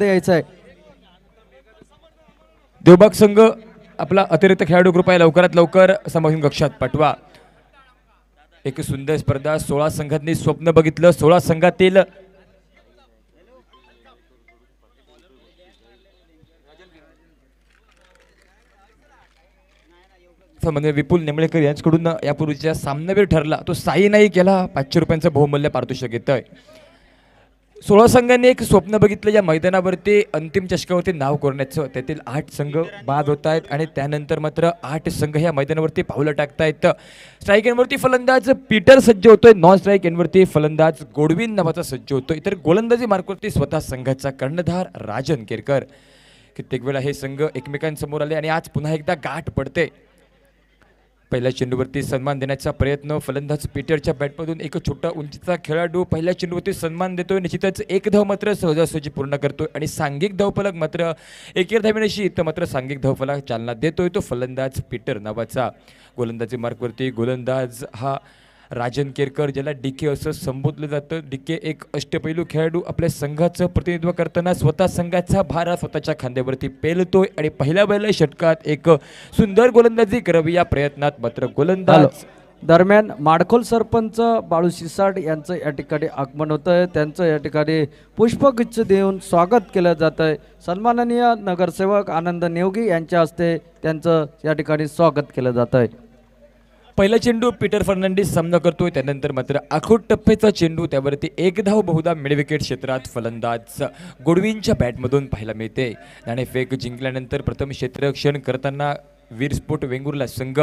आहे देवबाग संघ आपला अतिरिक्त खेळाडू ग्रुप आहे लवकरात लवकर समागम कक्षात पाठवा एक सुंदर स्पर्धा सोळा संघांनी स्वप्न बघितलं सोळा संघातील विपुल नेमळेकर यांच्याकडून यापूर्वीच्या सामनावीर ठरला तो साई नाही केला पाचशे रुपयांचं बहुमूल्य पारितोषिक येत आहे सोळा संघांनी एक स्वप्न बघितलं या मैदानावरती अंतिम चषकावरती नाव कोरण्याचं त्यातील आठ संघ बाद होत आहेत आणि त्यानंतर मात्र आठ संघ ह्या मैदानावरती पावलं टाकतायत स्ट्राईक एनवरती फलंदाज पीटर सज्ज होतोय नॉन स्ट्राईक एनवरती फलंदाज गोडविन नावाचा सज्ज होतोय तर गोलंदाजी मार्कवरती स्वतः संघाचा कर्णधार राजन केरकर कित्येक वेळा हे संघ एकमेकांसमोर आले आणि आज पुन्हा एकदा गाठ पडते पहिल्या चेंडूवरती सन्मान देण्याचा प्रयत्न फलंदाज पीटरच्या बॅटमधून एक छोटा उंचीचा खेळाडू पहिल्या चेंडूवरती सन्मान देतोय निश्चितच एक धाव मात्र सहजासहजी पूर्ण करतोय आणि सांघिक धावफलक मात्र एकेर धावेनशी तर मात्र सांघिक धावफलक चालना देतोय तो फलंदाज पीटर नावाचा गोलंदाजी मार्कवरती गोलंदाज हा राजन केरकर ज्याला डीके असं संबोधलं जातं डीके एक अष्टपैलू खेळाडू आपल्या संघाचं प्रतिनिधित्व करताना स्वतः संघाचा भार स्वतःच्या खांद्यावरती पेलतोय आणि पहिल्या पहिल्या षटकात एक सुंदर गोलंदाजी करावी या प्रयत्नात मात्र गोलंदाज दरम्यान माडखोल सरपंच बाळू शिसाड यांचं या ठिकाणी आगमन होतं आहे त्यांचं या ठिकाणी पुष्पगुच्छ देऊन स्वागत केलं जातं आहे सन्माननीय नगरसेवक आनंद नेवगी यांच्या हस्ते त्यांचं या ठिकाणी स्वागत केलं जात आहे पहिला चेंडू पीटर फर्नांडीस सामना करतोय त्यानंतर मात्र आखोट टप्प्याचा चेंडू त्यावरती एक धाव हो बहुधा मिडविकेट क्षेत्रात फलंदाज गोडवींच्या बॅटमधून पाहायला मिळते फेक जिंकल्यानंतर प्रथम क्षेत्ररक्षण करताना वीरस्फोट वेंगुर्ला संघ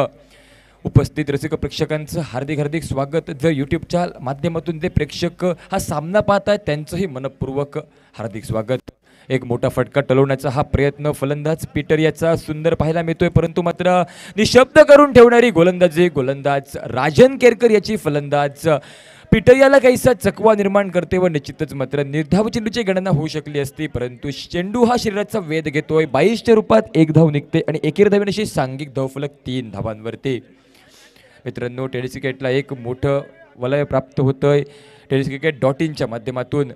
उपस्थित रसिक प्रेक्षकांचं हार्दिक हार्दिक स्वागत जर यूट्यूबच्या माध्यमातून जे प्रेक्षक हा सामना पाहत आहेत त्यांचंही मनपूर्वक हार्दिक स्वागत एक मोठा फटका टलवण्याचा हा प्रयत्न फलंदाज पीटर याचा सुंदर पाहायला मिळतोय परंतु मात्र निशब्द करून ठेवणारी गोलंदाजी गोलंदाज राजन केरकर याची फलंदाज पीटर याला काहीसा चकवा निर्माण करते व निश्चितच मात्र निर्धाव चेंडूची गणना होऊ शकली असती परंतु चेंडू हा शरीराचा वेध घेतोय बाईसच्या रूपात एक धाव निघते आणि एकेर अशी सांघिक धावफलक तीन धावांवरती मित्रांनो टेनिस क्रिकेटला एक मोठं वलय प्राप्त होतंय टेनिस क्रिकेट डॉट इनच्या माध्यमातून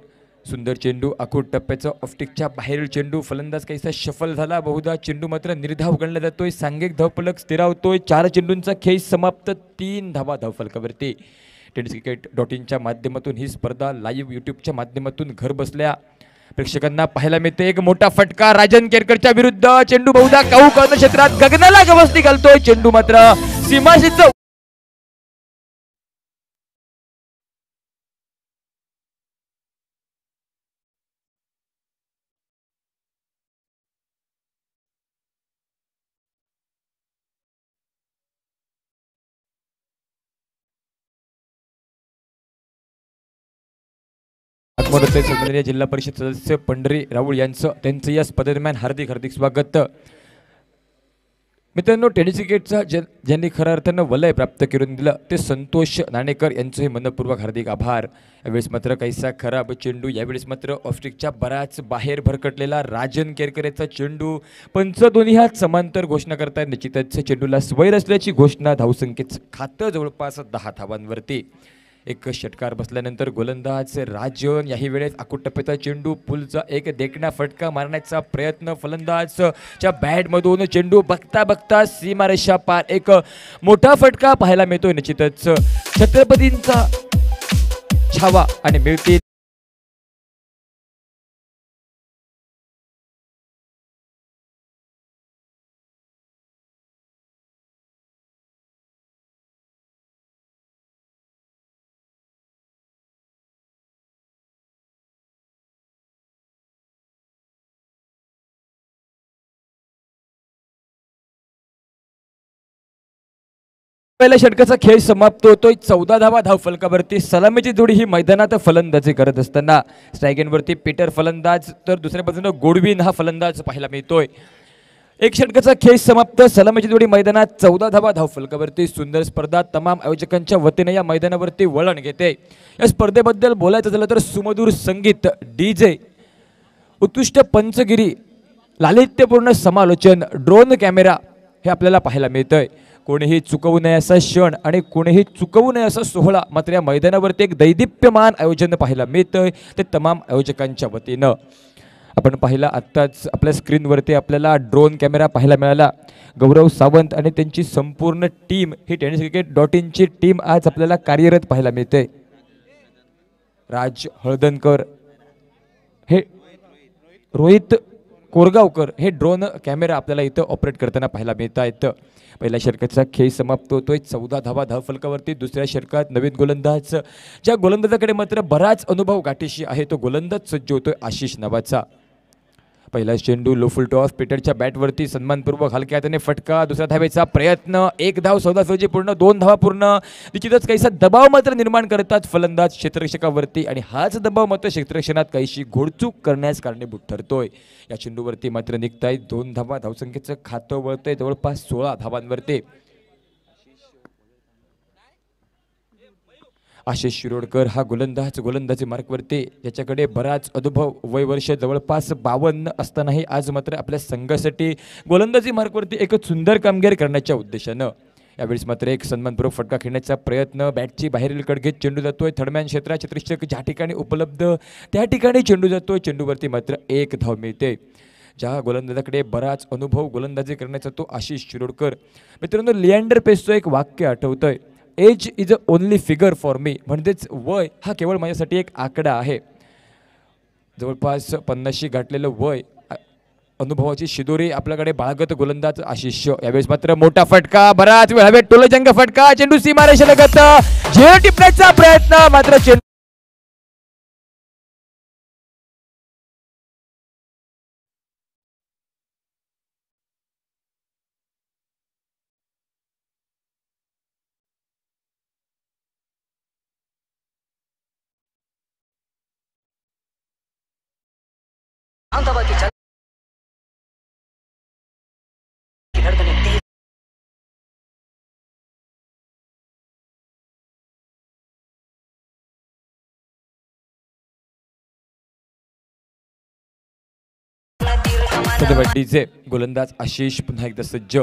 सुंदर चेंडू आखूड टप्प्याचा ऑफ्टिकच्या बाहेरील चेंडू फलंदाज काहीसा शफल झाला बहुधा चेंडू मात्र निर्धाव गणला जातोय सांघिक धावफलक स्थिरावतोय चार चेंडूंचा खेळ समाप्त तीन धावा धावफलकावरती टेनिस क्रिकेट डॉट इनच्या माध्यमातून ही स्पर्धा लाईव्ह यूट्यूबच्या माध्यमातून घर बसल्या प्रेक्षकांना पाहायला मिळते एक मोठा फटका राजन केरकरच्या विरुद्ध चेंडू बहुधा काऊ कर्ण क्षेत्रात गगनाला गवस्ती घालतोय चेंडू मात्र सीमाशीचं मोडते संगमनेर जिल्हा परिषद सदस्य पंढरी राहुल यांचं त्यांचं या स्पर्धेदरम्यान हार्दिक हार्दिक स्वागत मित्रांनो टेनिस क्रिकेटचा ज्यां ज्यांनी खऱ्या अर्थानं वलय प्राप्त करून दिलं ते संतोष नाणेकर यांचं हे मनपूर्वक हार्दिक आभार यावेळेस मात्र कैसा खराब चेंडू यावेळेस मात्र ऑस्ट्रिकच्या बराच बाहेर भरकटलेला राजन केरकरेचा चेंडू पंच दोन्ही हात समांतर घोषणा करताय निश्चितच चेंडूला स्वैर असल्याची घोषणा धावसंख्येचं खातं जवळपास दहा धावांवरती एक षटकार बसल्यानंतर गोलंदाज राजन याही वेळेस अकुट चेंडू पुलचा एक देखण्या फटका मारण्याचा प्रयत्न फलंदाज च्या बॅटमधून चेंडू बघता बघता सीमारेषा पार एक मोठा फटका पाहायला मिळतोय निश्चितच छत्रपतींचा छावा आणि मिळतील पहिल्या षटकाचा खेळ समाप्त होतोय चौदा धावा धाव फलकावरती सलामीची जोडी ही मैदानात फलंदाजी करत असताना स्ट्रायगेनवरती पीटर फलंदाज तर दुसऱ्या बाजूनं गोडविन हा फलंदाज पाहायला मिळतोय एक षटकाचा खेळ समाप्त सलामीची जोडी मैदानात चौदा धावा धाव फलकावरती सुंदर स्पर्धा तमाम आयोजकांच्या वतीने या मैदानावरती वळण घेते या स्पर्धेबद्दल बोलायचं झालं तर सुमधूर संगीत डी जे उत्कृष्ट पंचगिरी लालित्यपूर्ण समालोचन ड्रोन कॅमेरा हे आपल्याला पाहायला मिळतंय कोणीही चुकवू नये असा क्षण आणि कोणीही चुकवू नये असा सोहळा मात्र या मैदानावरती एक दैदिप्यमान आयोजन पाहायला मिळतंय ते तमाम आयोजकांच्या वतीनं आपण पाहिला आत्ताच आपल्या स्क्रीनवरती आपल्याला ड्रोन कॅमेरा पाहायला मिळाला गौरव सावंत आणि त्यांची संपूर्ण टीम ही टेनिस क्रिकेट डॉट इनची टीम आज आपल्याला कार्यरत पाहायला मिळते राज हळदनकर हे रोहित कोरगावकर हे ड्रोन कॅमेरा आपल्याला इथं ऑपरेट करताना पाहायला मिळत आहेत पहिल्या षटकाचा खेळ समाप्त होतोय चौदा धावा धाव फलकावरती दुसऱ्या षटकात नवीन गोलंदाज ज्या गोलंदाजाकडे मात्र बराच अनुभव गाठीशी आहे तो गोलंदाज सज्ज होतोय आशिष नावाचा पहिला चेंडू लोफुल टॉस पीटरच्या बॅटवरती सन्मानपूर्वक हलक्या हाताने फटका दुसऱ्या धावेचा प्रयत्न एक धाव सौदा सौजी पूर्ण दोन धावा पूर्ण निश्चितच काहीसा दबाव मात्र निर्माण करतात फलंदाज क्षेत्ररक्षकावरती आणि हाच दबाव मात्र क्षेत्ररक्षणात काहीशी घोडचूक करण्यास कारणीभूत ठरतोय या चेंडूवरती मात्र निघतायत दोन धावा धावसंख्येचं खातं वळतंय जवळपास सोळा धावांवरती आशिष शिरोडकर हा गोलंदाज गोलंदाजी मार्कवरती याच्याकडे बराच अनुभव वयवर्ष जवळपास बावन्न असतानाही आज मात्र आपल्या संघासाठी गोलंदाजी मार्कवरती एकच सुंदर कामगिरी करण्याच्या उद्देशानं यावेळेस मात्र एक सन्मानपूर्वक फटका खेळण्याचा प्रयत्न बॅटची बाहेरील कड घेत चेंडू जातोय थडम्यान क्षेत्राचे क्षेत्रक्षक ज्या ठिकाणी उपलब्ध त्या ठिकाणी चेंडू जातोय चेंडूवरती मात्र एक धाव मिळते ज्या गोलंदाजाकडे बराच अनुभव गोलंदाजी करण्याचा तो आशिष शिरोडकर मित्रांनो लिअँडर पेसचं एक वाक्य आठवतं आहे age is a only figure for me म्हणजेच वय हा केवळ माझ्यासाठी एक आकडा आहे जवळपास पन्नाशी गाठलेलं वय अनुभवाची शिदोरी आपल्याकडे बाळगत गोलंदाज आशिष्य यावेळेस मात्र मोठा फटका बराच वेळ हवे टोलजंग फटका चेंडू लगत झेल टिपण्याचा प्रयत्न मात्र चेंडू महाराष्ट्राच्या गोलंदाज आशिष पुन्हा एकदा सज्ज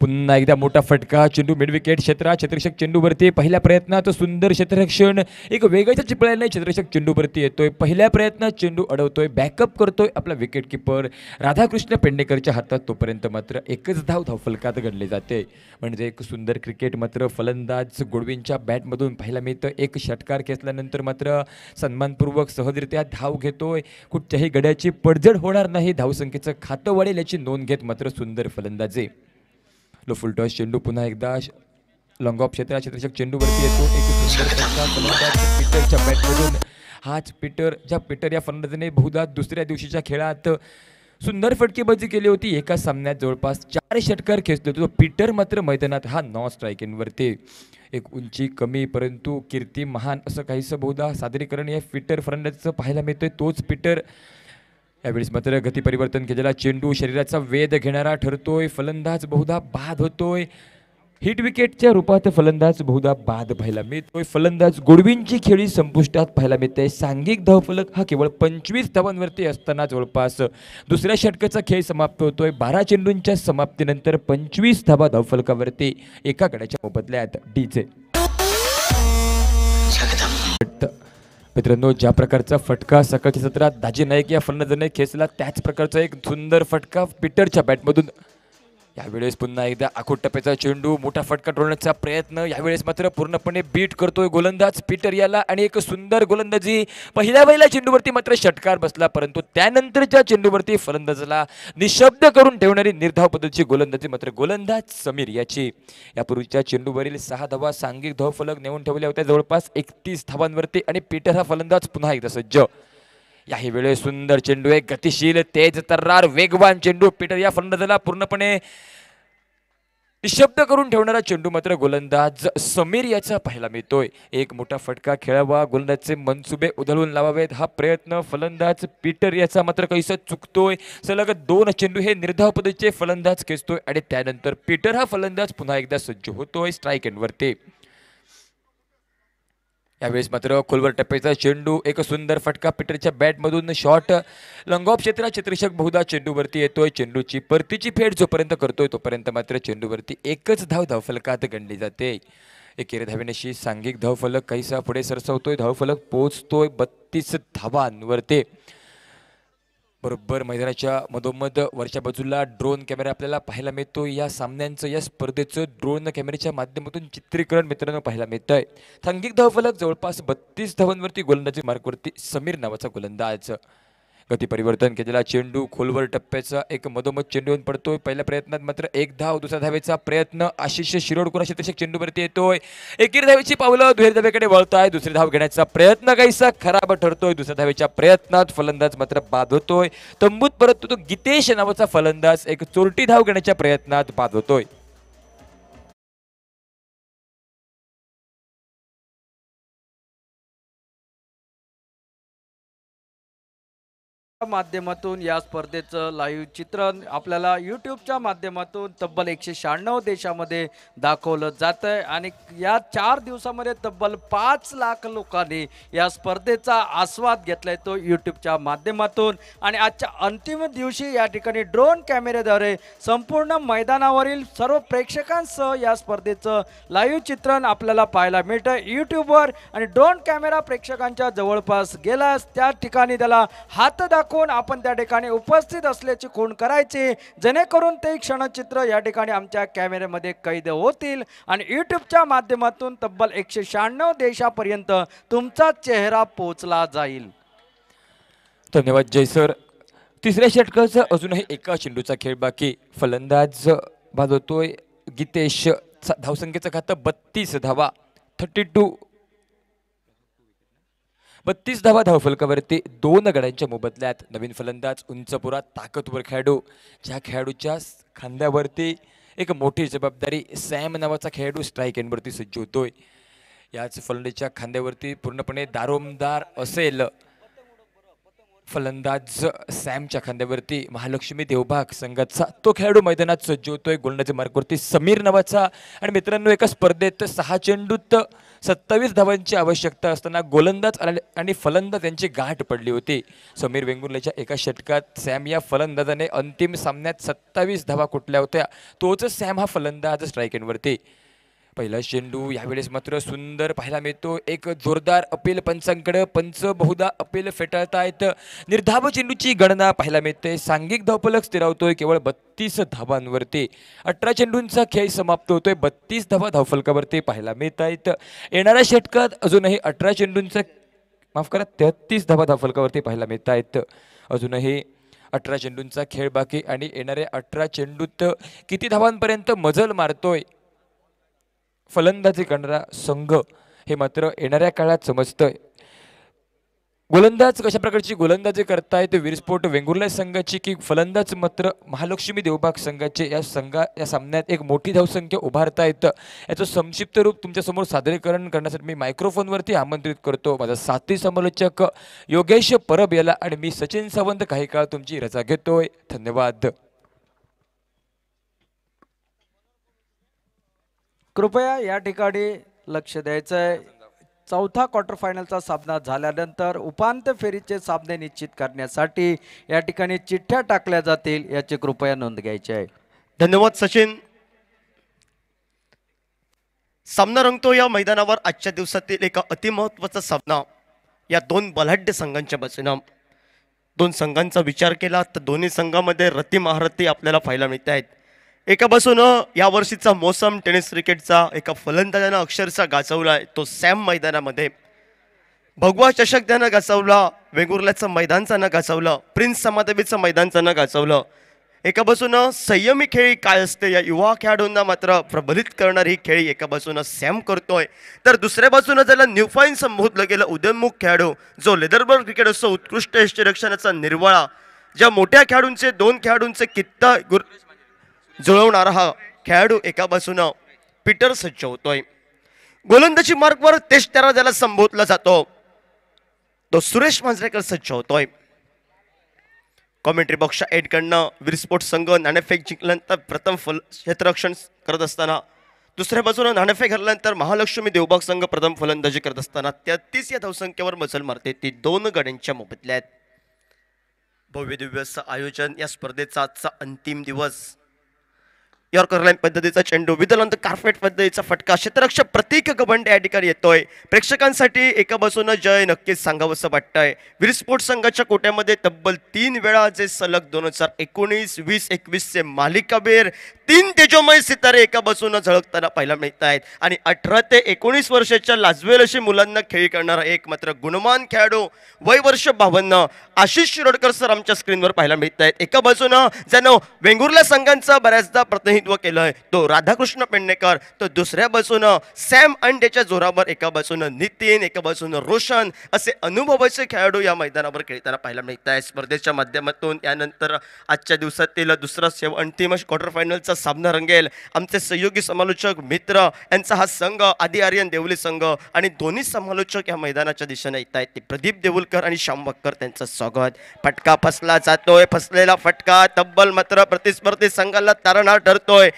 पुन्हा एकदा मोठा फटका चेंडू मिडविकेट क्षेत्रात क्षेत्रक्षक चेंडूवरती पहिल्या प्रयत्नात सुंदर क्षेत्ररक्षण एक वेगळ्याच्या चिपळ्याने क्षेत्रक्षक चेंडूवरती येतोय पहिल्या प्रयत्नात चेंडू अडवतोय बॅकअप करतोय आपला विकेट किपर राधाकृष्ण पेंडेकरच्या हातात तोपर्यंत मात्र एकच धाव धाव फलकात घडले जाते म्हणजे एक सुंदर क्रिकेट मात्र फलंदाज गोडवींच्या बॅटमधून पाहायला मिळतं एक षटकार खेचल्यानंतर मात्र सन्मानपूर्वक सहजरित्या धाव घेतोय कुठच्याही गड्याची पडझड होणार नाही धावसंख्येचं खातं वाढेल याची नोंद घेत मात्र सुंदर फलंदाजी लो फुलटॉस चेंडू पुन्हा एकदा लॉंग ऑफ क्षेत्र चेंडूवरती येतो एक पिटरच्या बॅटमधून हाच पिटर ज्या पिटर या फलंदाजाने बहुधा दुसऱ्या दिवशीच्या खेळात सुंदर फटकेबाजी केली होती एका सामन्यात जवळपास चार षटकार खेचले होते तो पीटर मात्र मैदानात हा नॉन स्ट्रायकिंगवरती एक उंची कमी परंतु कीर्ती महान असं काहीसं बहुधा सादरीकरण या पिटर फलंदाजाचं पाहायला मिळतोय तोच पीटर यावेळेस मात्र परिवर्तन केलेला चेंडू शरीराचा वेध घेणारा ठरतोय फलंदाज बहुधा बाद होतोय हिट विकेटच्या रूपात फलंदाज बहुधा बाद पाहायला मिळतोय फलंदाज गोडवींची खेळी संपुष्टात पाहायला मिळते सांघिक धावफलक हा केवळ पंचवीस धावांवरती असताना जवळपास दुसऱ्या षटकाचा खेळ समाप्त होतोय बारा चेंडूंच्या समाप्तीनंतर पंचवीस धावा धावफलकावरती एका गड्याच्या मोबदल्यात डीजे मित्रांनो ज्या प्रकारचा फटका सकाळच्या सत्रात दाजी नाईक या फलंदाजाने खेचला त्याच प्रकारचा एक सुंदर फटका पीटरच्या बॅटमधून यावेळेस पुन्हा एकदा आखूट टप्प्याचा चेंडू मोठा फटका टोळण्याचा प्रयत्न यावेळेस मात्र पूर्णपणे बीट करतोय गोलंदाज पीटर याला आणि एक सुंदर गोलंदाजी पहिल्या वेळेला चेंडूवरती मात्र षटकार बसला परंतु त्यानंतरच्या चेंडूवरती फलंदाजाला निशब्द करून ठेवणारी निर्धाव पद्धतीची गोलंदाजी मात्र गोलंदाज समीर याची यापूर्वीच्या चेंडूवरील सहा धावा सांघिक धाव फलक नेऊन ठेवल्या होत्या जवळपास एकतीस धावांवरती आणि पीटर हा फलंदाज पुन्हा एकदा सज्ज याही वेळेस सुंदर चेंडू आहे गतिशील तेज तर्रार वेगवान चेंडू पीटर या फलंदाजाला पूर्णपणे निशब्द करून ठेवणारा चेंडू मात्र गोलंदाज समीर याचा पाहायला मिळतोय एक मोठा फटका खेळावा गोलंदाजचे मनसुबे उधळून लावावेत हा प्रयत्न फलंदाज पीटर याचा मात्र कैसा चुकतोय सलग दोन चेंडू हे निर्धावपदेचे फलंदाज खेचतोय आणि त्यानंतर पीटर हा फलंदाज पुन्हा एकदा सज्ज होतोय स्ट्राईक एंडवरती यावेळेस मात्र खोलवर टप्प्याचा चेंडू एक सुंदर फटका पिटरच्या बॅटमधून शॉट लंगॉफ क्षेत्रात चित्रशक बहुधा चेंडूवरती येतोय चेंडूची परतीची फेड जोपर्यंत करतोय तोपर्यंत मात्र चेंडूवरती एकच धाव धावफलकात गणली जाते एकेरी धावेनशी सांघिक धावफलक काहीसा पुढे सरसवतोय धावफलक पोचतोय बत्तीस धावांवरती बरोबर मैदानाच्या मधोमध वरच्या बाजूला ड्रोन कॅमेरा आपल्याला पाहायला मिळतो या सामन्यांचं या स्पर्धेचं ड्रोन कॅमेऱ्याच्या माध्यमातून चित्रीकरण मित्रांनो पाहायला मिळतंय आहे सांघिक धावफलक जवळपास बत्तीस धावांवरती गोलंदाजी मार्कवरती समीर नावाचा गोलंदाज गती परिवर्तन केलेला चेंडू खोलवर टप्प्याचा एक मधोमध चेंडू येऊन पडतोय पहिल्या प्रयत्नात मात्र एक धाव दुसऱ्या धावेचा प्रयत्न आशिष शिरोडकर क्षेत्रक्षक चेंडूवरती येतोय एकीर धावेची पावलं दुहेर धावेकडे वळतोय दुसरी धाव घेण्याचा प्रयत्न काहीसा खराब ठरतोय दुसऱ्या धावेच्या प्रयत्नात फलंदाज मात्र बाद होतोय तंबूत परत तो गीतेश नावाचा फलंदाज एक चोरटी धाव घेण्याच्या प्रयत्नात बाद होतोय माध्यमातून या स्पर्धेचं लाईव्ह चित्रण आपल्याला यूट्यूबच्या माध्यमातून तब्बल एकशे शहाण्णव देशामध्ये दाखवलं जात आहे आणि या चार दिवसामध्ये तब्बल पाच लाख लोकांनी या स्पर्धेचा आस्वाद घेतलाय तो यूट्यूबच्या माध्यमातून आणि आजच्या अंतिम दिवशी या ठिकाणी ड्रोन कॅमेऱ्याद्वारे संपूर्ण मैदानावरील सर्व प्रेक्षकांसह या स्पर्धेचं लाईव्ह चित्रण आपल्याला पाहायला मिळतं यूट्यूबवर आणि ड्रोन कॅमेरा प्रेक्षकांच्या जवळपास गेल्यास त्या ठिकाणी त्याला हात दाखव कोण आपण त्या ठिकाणी उपस्थित असल्याची खूण करायची जेणेकरून ते क्षणचित्र या ठिकाणी आमच्या कॅमेऱ्यामध्ये कैद होतील आणि यूट्यूबच्या माध्यमातून तब्बल एकशे शहाण्णव देशापर्यंत तुमचा चेहरा पोचला जाईल धन्यवाद जय सर तिसऱ्या षटकाचं अजूनही एका चेंडूचा खेळ बाकी फलंदाज भाजवतोय गीतेश धावसंख्येचा खातं बत्तीस धावा थर्टी टू बत्तीस धावा धावफलकावरती दोन गड्यांच्या मोबदल्यात नवीन फलंदाज उंचपुरा ताकदवर खेळाडू ज्या खेळाडूच्या खांद्यावरती एक मोठी जबाबदारी सॅम नावाचा खेळाडू स्ट्राईक एंडवरती सज्ज होतोय याच फलंदाजच्या खांद्यावरती पूर्णपणे दारोमदार असेल फलंदाज सॅमच्या खांद्यावरती महालक्ष्मी देवभाग संघाचा तो खेळाडू मैदानात सज्ज होतोय गोलंदाजी मार्गवरती समीर नवाचा आणि मित्रांनो एका स्पर्धेत सहा चेंडूत सत्तावीस धावांची आवश्यकता असताना गोलंदाज आले आणि फलंदाज यांची गाठ पडली होती समीर वेंगुर्लेच्या एका षटकात सॅम या फलंदाजाने अंतिम सामन्यात सत्तावीस धावा कुठल्या होत्या तोच सॅम हा फलंदाज स्ट्राईकेंवरती पहिला चेंडू यावेळेस मात्र सुंदर पाहायला मिळतो एक जोरदार अपील पंचांकडे पंच बहुधा अपील फेटाळतायत निर्धाव चेंडूची गणना पाहायला मिळते सांघिक धावपलक स्थिरावतोय केवळ बत्तीस धावांवरती अठरा चेंडूंचा खेळ समाप्त होतोय बत्तीस धावा धावफलकावरती पाहायला मिळत आहेत येणाऱ्या षटकात अजूनही अठरा चेंडूंचा माफ करा तेहत्तीस धावा धावफलकावरती पाहायला मिळत आहेत अजूनही अठरा चेंडूंचा खेळ बाकी आणि येणाऱ्या अठरा चेंडूत किती धावांपर्यंत मजल मारतोय फलंदाजी करणारा संघ हे मात्र येणाऱ्या काळात समजतंय गोलंदाज कशा प्रकारची गोलंदाजी करताय ते वीरस्फोट वेंगुर्ला संघाची की फलंदाज मात्र महालक्ष्मी देवबाग संघाचे या संघा या सामन्यात एक मोठी धावसंख्या उभारता येतं याचं संक्षिप्त रूप तुमच्यासमोर सादरीकरण करण्यासाठी मी मायक्रोफोनवरती आमंत्रित करतो माझा साथी समालोचक योगेश परब याला आणि मी सचिन सावंत काही काळ तुमची रजा घेतोय धन्यवाद कृपया या ठिकाणी लक्ष द्यायचं आहे चौथा क्वार्टर फायनलचा सामना झाल्यानंतर उपांत्य फेरीचे सामने निश्चित करण्यासाठी या ठिकाणी चिठ्ठ्या टाकल्या जातील याची कृपया नोंद घ्यायची आहे धन्यवाद सचिन सामना रंगतो या मैदानावर आजच्या दिवसातील एका अतिमहत्वाचा सामना या दोन बलाढ्य संघांच्या बसून दोन संघांचा विचार केला तर दोन्ही संघामध्ये रती महारथी आपल्याला पाहायला मिळत आहेत एका बसून या वर्षीचा मोसम टेनिस क्रिकेटचा एका फलंदाजानं अक्षरशः गाजवला तो सॅम मैदानामध्ये भगवा चषक त्यानं गाजवला वेंगुर्ल्याचं मैदान न गाजवलं प्रिन्स समादेवीचं मैदान न गाजवलं एका बसून संयमी खेळी काय असते या युवा खेळाडूंना मात्र प्रबलित करणारी ही खेळी एका बाजूनं सॅम करतोय तर दुसऱ्या बाजूनं ज्याला न्यूफाईन संबोधलं गेलं उदयमुख खेळाडू जो लेदरबॉल क्रिकेट असतो उत्कृष्ट यष्टीरक्षणाचा निर्वाळा ज्या मोठ्या खेळाडूंचे दोन खेळाडूंचे कित्ता गुर जुळवणारा हा खेळाडू एका बाजूनं पीटर सज्ज होतोय गोलंदाजी मार्गवर तेज त्याला ज्याला संबोधला जातो तो सुरेश मांजरेकर सज्ज होतोय कॉमेंट्री बॉक्सच्या एडकडनं वीरस्पोर्ट संघ नाणेफेक जिंकल्यानंतर प्रथम फल क्षेत्ररक्षण करत असताना दुसऱ्या बाजूनं नाणेफेक हरल्यानंतर महालक्ष्मी देवबाग संघ प्रथम फलंदाजी करत असताना तेहतीस या धावसंख्येवर मजल मारते ती दोन गड्यांच्या मोबदल्यात भव्य दिव्याचं आयोजन या स्पर्धेचा आजचा अंतिम दिवस यॉर्करलाईन पद्धतीचा चेंडू विदलंत कार्पेट पद्धतीचा फटका क्षेत्ररक्षक प्रतीक गबंड या ठिकाणी येतोय प्रेक्षकांसाठी एका बाजूनं जय नक्कीच असं वाटतंय वीर स्पोर्ट्स संघाच्या कोट्यामध्ये तब्बल तीन वेळा जे सलग दोन हजार एकोणीस वीस एकवीसचे मालिकाबेर तीन तेजोमय सितारे एका बाजूनं झळकताना पाहायला मिळत आहेत आणि अठरा ते एकोणीस वर्षाच्या लाजवेल अशी मुलांना खेळी करणारा एक मात्र गुणमान खेळाडू वय वर्ष बावन्न आशिष शिरोडकर सर आमच्या स्क्रीनवर पाहायला मिळत आहेत एका बाजूनं ज्यानं वेंगुर्ला संघांचा बऱ्याचदा प्रतिनिधी प्रतिनिधित्व केलं तो राधाकृष्ण पेडणेकर तर दुसऱ्या बसून सॅम अंडेच्या जोरावर एका बाजूनं नितीन एका बसून रोशन असे अनुभवाचे खेळाडू या मैदानावर खेळताना पाहायला मिळत आहे स्पर्धेच्या माध्यमातून यानंतर आजच्या दिवसातील दुसरा सेव अंतिम क्वार्टर फायनलचा सामना रंगेल आमचे सहयोगी समालोचक मित्र यांचा हा संघ आदि आर्यन देवली संघ आणि दोन्ही समालोचक या मैदानाच्या दिशेने येत आहेत ते प्रदीप देऊलकर आणि श्याम बक्कर त्यांचं स्वागत फटका फसला जातोय फसलेला फटका तब्बल मात्र प्रतिस्पर्धी संघाला तारणहार ठरतो करतोय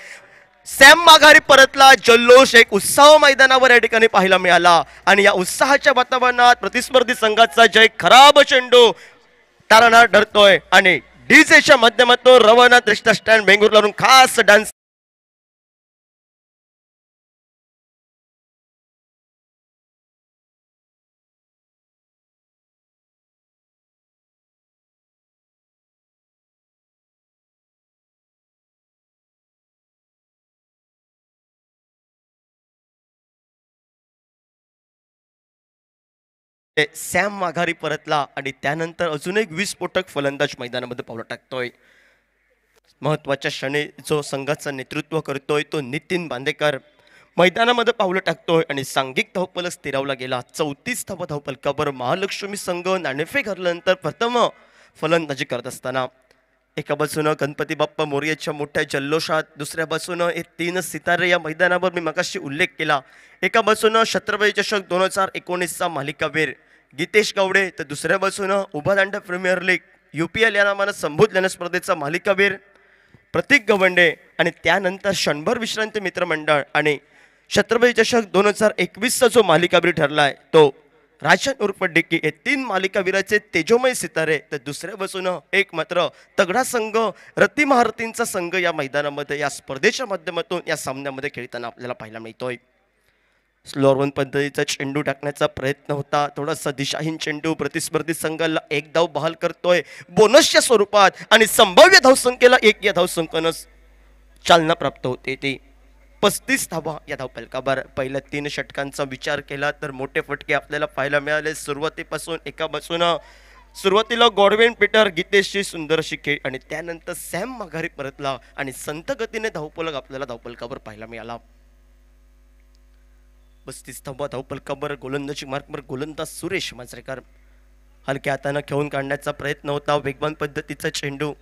सॅम माघारी परतला जल्लोष एक उत्साह मैदानावर या ठिकाणी पाहायला मिळाला आणि या उत्साहाच्या वातावरणात प्रतिस्पर्धी संघाचा जय खराब चेंडू ताराना ठरतोय आणि डीजेच्या माध्यमातून रवाना दृष्टा स्टँड खास डान्स सॅम माघारी परतला आणि त्यानंतर अजून एक वीस पोटक फलंदाज मैदानामध्ये पावलं टाकतोय महत्त्वाच्या क्षणी जो संघाचं नेतृत्व करतोय तो नितीन बांदेकर मैदानामध्ये पावलं टाकतोय आणि सांघिक धावपल स्थिरावला गेला चौतीस धाव धावपलकावर महालक्ष्मी संघ नाणेफे घरल्यानंतर प्रथम फलंदाजी करत असताना एका बाजूनं गणपती बाप्पा मोर्याच्या मोठ्या जल्लोषात दुसऱ्या बाजूनं हे तीन सितारे या मैदानावर मी मगाशी उल्लेख केला एका बाजूनं छत्रपती चषक दोन हजार एकोणीसचा मालिकावीर गितेश गवडे तर दुसऱ्या उभा दांड premier league U P L या नामानं संबोधलेल्या स्पर्धेचा मालिकावीर प्रतीक गवंडे आणि त्यानंतर शंभर विश्रांती मित्रमंडळ आणि छत्रपती चषक दोन हजार एकवीसचा जो मालिकावीर ठरला आहे तो राजन उर्फ डिक्की हे तीन मालिकावीराचे तेजोमय सितारे तर दुसऱ्या बसून एक मात्र तगडा संघ रती महारतींचा संघ या मैदानामध्ये या स्पर्धेच्या माध्यमातून या सामन्यामध्ये खेळताना आपल्याला पाहायला मिळतोय स्लोअरवन पद्धतीचा चेंडू टाकण्याचा प्रयत्न होता थोडासा दिशाहीन चेंडू प्रतिस्पर्धी संघाला एक धाव बहाल करतोय बोनसच्या स्वरूपात आणि संभाव्य धावसंख्येला एक या धावसंख्येनं चालना प्राप्त होते ती पस्तीस धावा या धावपलकावर पहिल्या तीन षटकांचा विचार केला तर मोठे फटके आपल्याला पाहायला मिळाले सुरुवातीपासून एका बसून सुरुवातीला गॉडवेन पीटर गीतेशची सुंदर अशी आणि त्यानंतर सॅम माघारी परतला आणि संत गतीने धावपलक आपल्याला धावपलकावर पाहायला मिळाला पस्तीस धावा धावपलकावर गोलंदाजी मार्कवर गोलंदाज सुरेश मांजरेकर हलक्या हातानं खेळून काढण्याचा प्रयत्न होता वेगवान पद्धतीचा चेंडू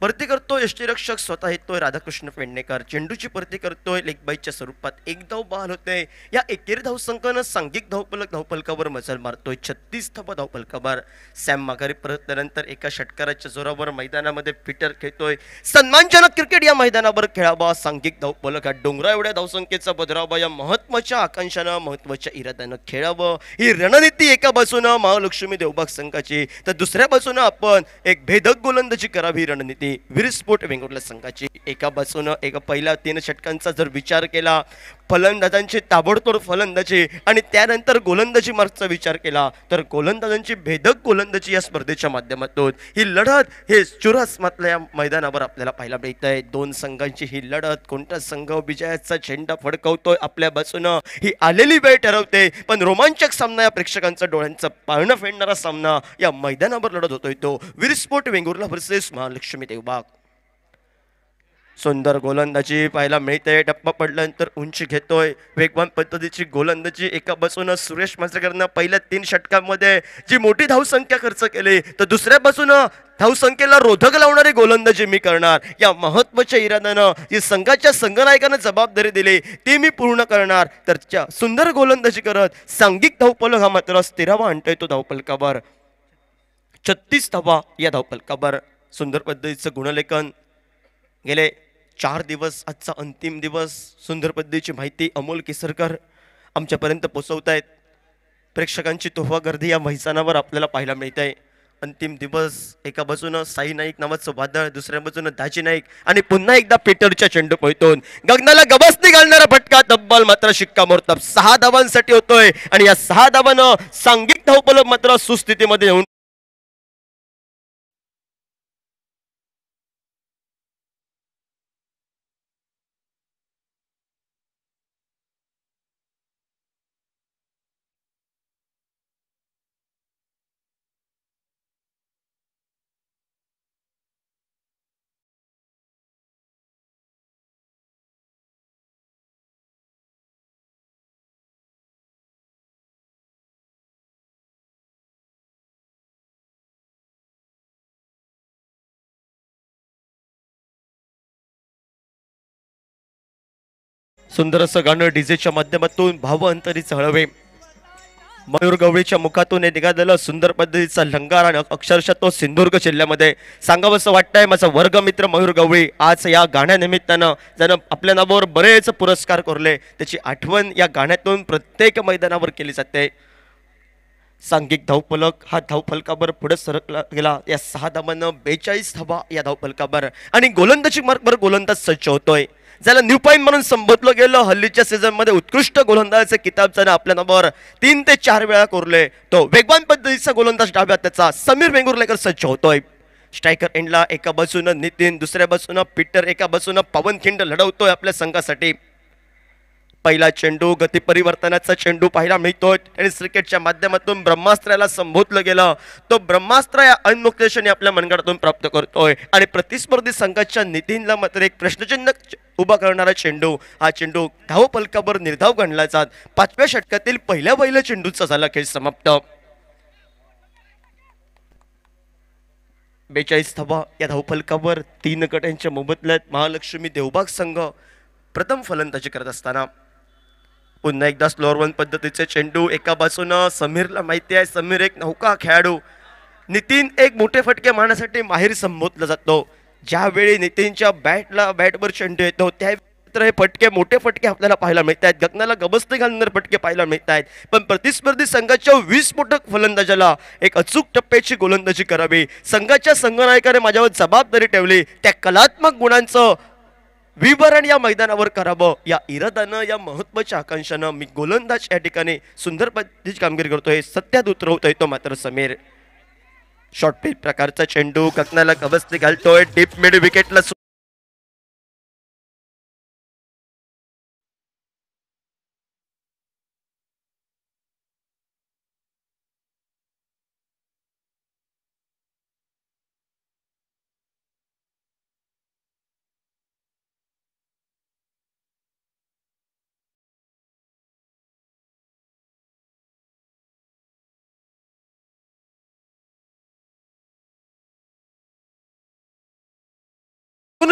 परती करतो यष्टीरक्षक स्वतः येतोय राधाकृष्ण पेडणेकर चेंडूची परती करतोय लेगबाईच्या स्वरूपात एक धाव बहाल होते या एकेरी धाव संकन सांघिक धावपलक धावपलकावर मजल मारतोय छत्तीस थप धावपलकावर सॅम माघारी परतल्यानंतर एका षटकाराच्या जोरावर मैदानामध्ये फिटर खेळतोय सन्मानजनक क्रिकेट या मैदानावर खेळावा सांघिक धावपलक हा डोंगरा एवढ्या धावसंख्येचा बदरावा या महत्वाच्या आकांक्षानं महत्वाच्या इराद्यानं खेळावं ही रणनीती एका बाजूनं महालक्ष्मी देवबाग संघाची तर दुसऱ्या बाजूनं आपण एक भेदक गोलंदाजी करावी रणनीती होती वीरस्फोट वेंगुर्ला संघाची एका बसून एका पहिल्या तीन षटकांचा जर विचार केला फलंदाजांची ताबडतोड फलंदाजी आणि त्यानंतर गोलंदाजी मार्गचा विचार केला तर गोलंदाजांची भेदक गोलंदाजी या स्पर्धेच्या माध्यमातून ही लढत हे चुरासमातल्या या मैदानावर आपल्याला पाहायला मिळत आहे दोन संघांची ही लढत कोणता संघ विजयाचा झेंडा फडकवतोय आपल्या बसून ही आलेली वेळ ठरवते पण रोमांचक सामना या प्रेक्षकांचा डोळ्यांचा पाळणं फेडणारा सामना या मैदानावर लढत होतोय तो विरस्फोट वेंगुर्ला व्हर्सेस महालक्ष्मी विभाग सुंदर गोलंदाजी पाहायला मिळते टप्पा पडल्यानंतर उंची घेतोय वेगवान पद्धतीची गोलंदाजी एका बसून सुरेश मांजरेकरनं पहिल्या तीन षटकांमध्ये जी मोठी धावसंख्या खर्च केली तर दुसऱ्या बसून धावसंख्येला रोधक लावणारी गोलंदाजी मी करणार या महत्वाच्या इराद्यानं जी संघाच्या संघनायकानं जबाबदारी दिली ती मी पूर्ण करणार तर च्या सुंदर गोलंदाजी करत सांघिक धावपलक हा मात्र स्थिरावा आणतोय तो धावपलकावर छत्तीस धावा या धावपलकावर सुंदर पद्धतीचं गुणलेखन गेले चार दिवस आजचा अंतिम दिवस सुंदर पद्धतीची माहिती अमोल केसरकर आमच्यापर्यंत पोचवत आहेत प्रेक्षकांची तोफा गर्दी या मैदानावर आपल्याला पाहायला मिळते आहे अंतिम दिवस एका बाजूनं साई नाईक नावाचं वादळ दुसऱ्या बाजूनं दाजी नाईक आणि पुन्हा एकदा पेटरच्या चेंडू पळतून गगनाला गबस्ती घालणारा फटका तब्बल मात्र शिक्कामोर्तब सहा धावांसाठी होतोय आणि या सहा धावानं सांघिक धावपलब मात्र सुस्थितीमध्ये येऊन सुंदर असं गाणं डीजेच्या माध्यमातून भाव अंतरीच हळवे मयूर गवळीच्या मुखातून हे निघालेलं सुंदर पद्धतीचा लंगार आणि अक्षरशः तो सिंधुदुर्ग जिल्ह्यामध्ये असं वाटतंय माझा वर्गमित्र मयूर गवळी आज या गाण्यानिमित्तानं ज्यानं आपल्या नावावर बरेच पुरस्कार कोरले त्याची आठवण या गाण्यातून प्रत्येक मैदानावर केली जाते सांघिक धावफलक हा धावफलकावर पुढे सरकला गेला या सहा धावांना बेचाळीस धावा या धावफलकावर आणि गोलंदाजी मार्गवर गोलंदाज सज्ज होतोय ज्याला न्यू म्हणून संबोधलं गेलं हल्लीच्या सीझनमध्ये उत्कृष्ट गोलंदाजाचे किताब ज्यानं आपल्या नावावर तीन ते चार वेळा कोरले तो वेगवान पद्धतीचा गोलंदाज डाव्यात त्याचा समीर वेंगुर्लेकर सज्ज होतोय स्ट्रायकर एंडला एका बाजूनं नितीन दुसऱ्या बाजूनं पीटर एका बाजूनं पवनखिंड लढवतोय आपल्या संघासाठी पहिला चेंडू परिवर्तनाचा चेंडू पाहायला मिळतोय टेनिस क्रिकेटच्या माध्यमातून ब्रह्मास्त्राला संबोधलं गेलं तो ब्रह्मास्त्र या अनमुक्तेशने आपल्या मनगडातून प्राप्त करतोय आणि प्रतिस्पर्धी संघाच्या नितीनला मात्र एक प्रश्नचिन्ह उभा करणारा चेंडू हा चेंडू धाव पलकावर निर्धाव गणला जात पाचव्या षटकातील पहिल्या पहिल्या चेंडूचा झाला खेळ समाप्त बेचाळीस धावा या धावफलकावर तीन गटांच्या मोबदल्यात महालक्ष्मी देवबाग संघ प्रथम फलंदाजी करत असताना पुन्हा एकदा वन पद्धतीचे चेंडू एका बाजून समीरला माहिती आहे समीर एक नौका खेळाडू नितीन एक मोठे फटके मारण्यासाठी माहेर संबोधला जातो ज्यावेळी नितीनच्या बॅटला बॅटवर चेंडू येतो त्या हे फटके मोठे फटके आपल्याला पाहायला मिळत आहेत गगनाला गबस्त घालणारे फटके पाहायला मिळत आहेत पण प्रतिस्पर्धी संघाच्या वीस फलंदाजाला एक अचूक टप्प्याची गोलंदाजी करावी संघाच्या संघनायकाने माझ्यावर जबाबदारी ठेवली त्या कलात्मक गुणांचं विवरण या मैदानावर करावं या इरादानं या महत्वाच्या आकांक्षानं मी गोलंदाज या ठिकाणी सुंदर पद्धतीची कामगिरी करतो हे सत्यात उतरवता येतो मात्र समीर शॉर्ट पिच प्रकारचा चेंडू ककनाला कवस्ती घालतोय डीप मिड विकेटला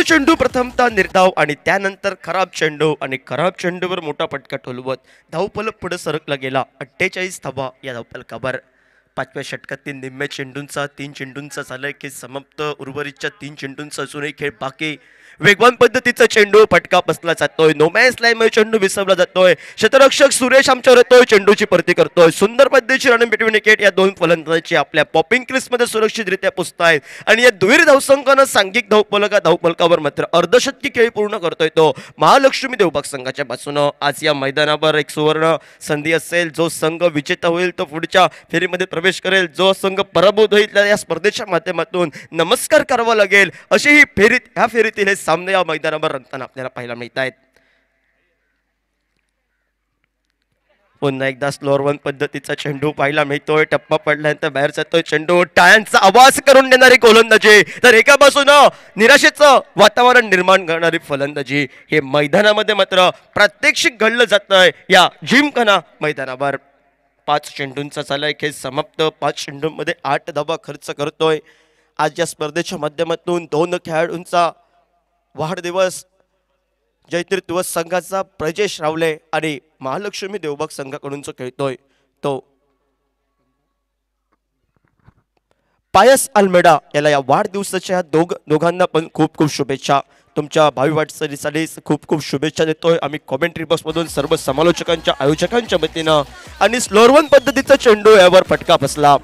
चेंडू प्रथमता निर्धाव आणि त्यानंतर खराब चेंडू आणि खराब चेंडूवर मोठा फटका ठोलवत धावपल पुढे सरकला गेला अठ्ठेचाळीस धावा या धावपलकावर पाचव्या षटकातील निम्म्या चेंडूंचा तीन चेंडूंचा झालाय खेळ समाप्त उर्वरितच्या तीन चेंडूंचा अजूनही खेळ बाकी वेगवान पद्धतीचा चेंडू फटका बसला जातोय नोमॅन्स लाईनमध्ये चेंडू विसरला जातोय शतरक्षक सुरेश आमच्यावर येतोय चेंडूची परती करतोय सुंदर पद्धतीची रन बिटवीन विकेट या दोन फलंदाजी आपल्या पॉपिंग क्रिसमध्ये सुरक्षितरित्या पुसतायत आणि या दुहेरी धावसंघानं सांघिक धावपलका धावपलकावर मात्र अर्धशतकी खेळी पूर्ण करतोय तो महालक्ष्मी देवबाग संघाच्या बाजूनं आज या मैदानावर एक सुवर्ण संधी असेल जो संघ विजेता होईल तो पुढच्या फेरीमध्ये प्रवेश करेल जो संघ पराभूत होईल या स्पर्धेच्या माध्यमातून नमस्कार करावा लागेल अशी ही फेरीत ह्या फेरीतील हे सामने या मैदानावर रंगताना आपल्याला पाहायला मिळत आहेत पुन्हा एकदा स्लोअर वन पद्धतीचा चेंडू पाहायला मिळतोय टप्पा पडल्यानंतर बाहेर जातोय चेंडू टाळ्यांचा आवाज करून देणारी गोलंदाजी तर एकापासून निराशेचं वातावरण निर्माण करणारी फलंदाजी हे मैदानामध्ये मात्र प्रात्यक्षिक घडलं जातंय या जिमखाना मैदानावर पाच चेंडूंचा झाला खेळ समाप्त पाच चेंडूंमध्ये आठ धावा खर्च करतोय आज या स्पर्धेच्या माध्यमातून दोन खेळाडूंचा वाढदिवस जैतृत्व संघाचा प्रजेश रावले आणि महालक्ष्मी देवबाग संघाकडून जो खेळतोय तो पायस अल्मेडा याला या वाढदिवसाच्या दोघ दोघांना पण खूप खूप शुभेच्छा तुमच्या भावी वाटचालीसाठी खूप खूप शुभेच्छा देतोय आम्ही कॉमेंट्री बॉक्समधून सर्व समालोचकांच्या आयोजकांच्या वतीनं आणि स्लोरवन पद्धतीचा चेंडू यावर फटका बसला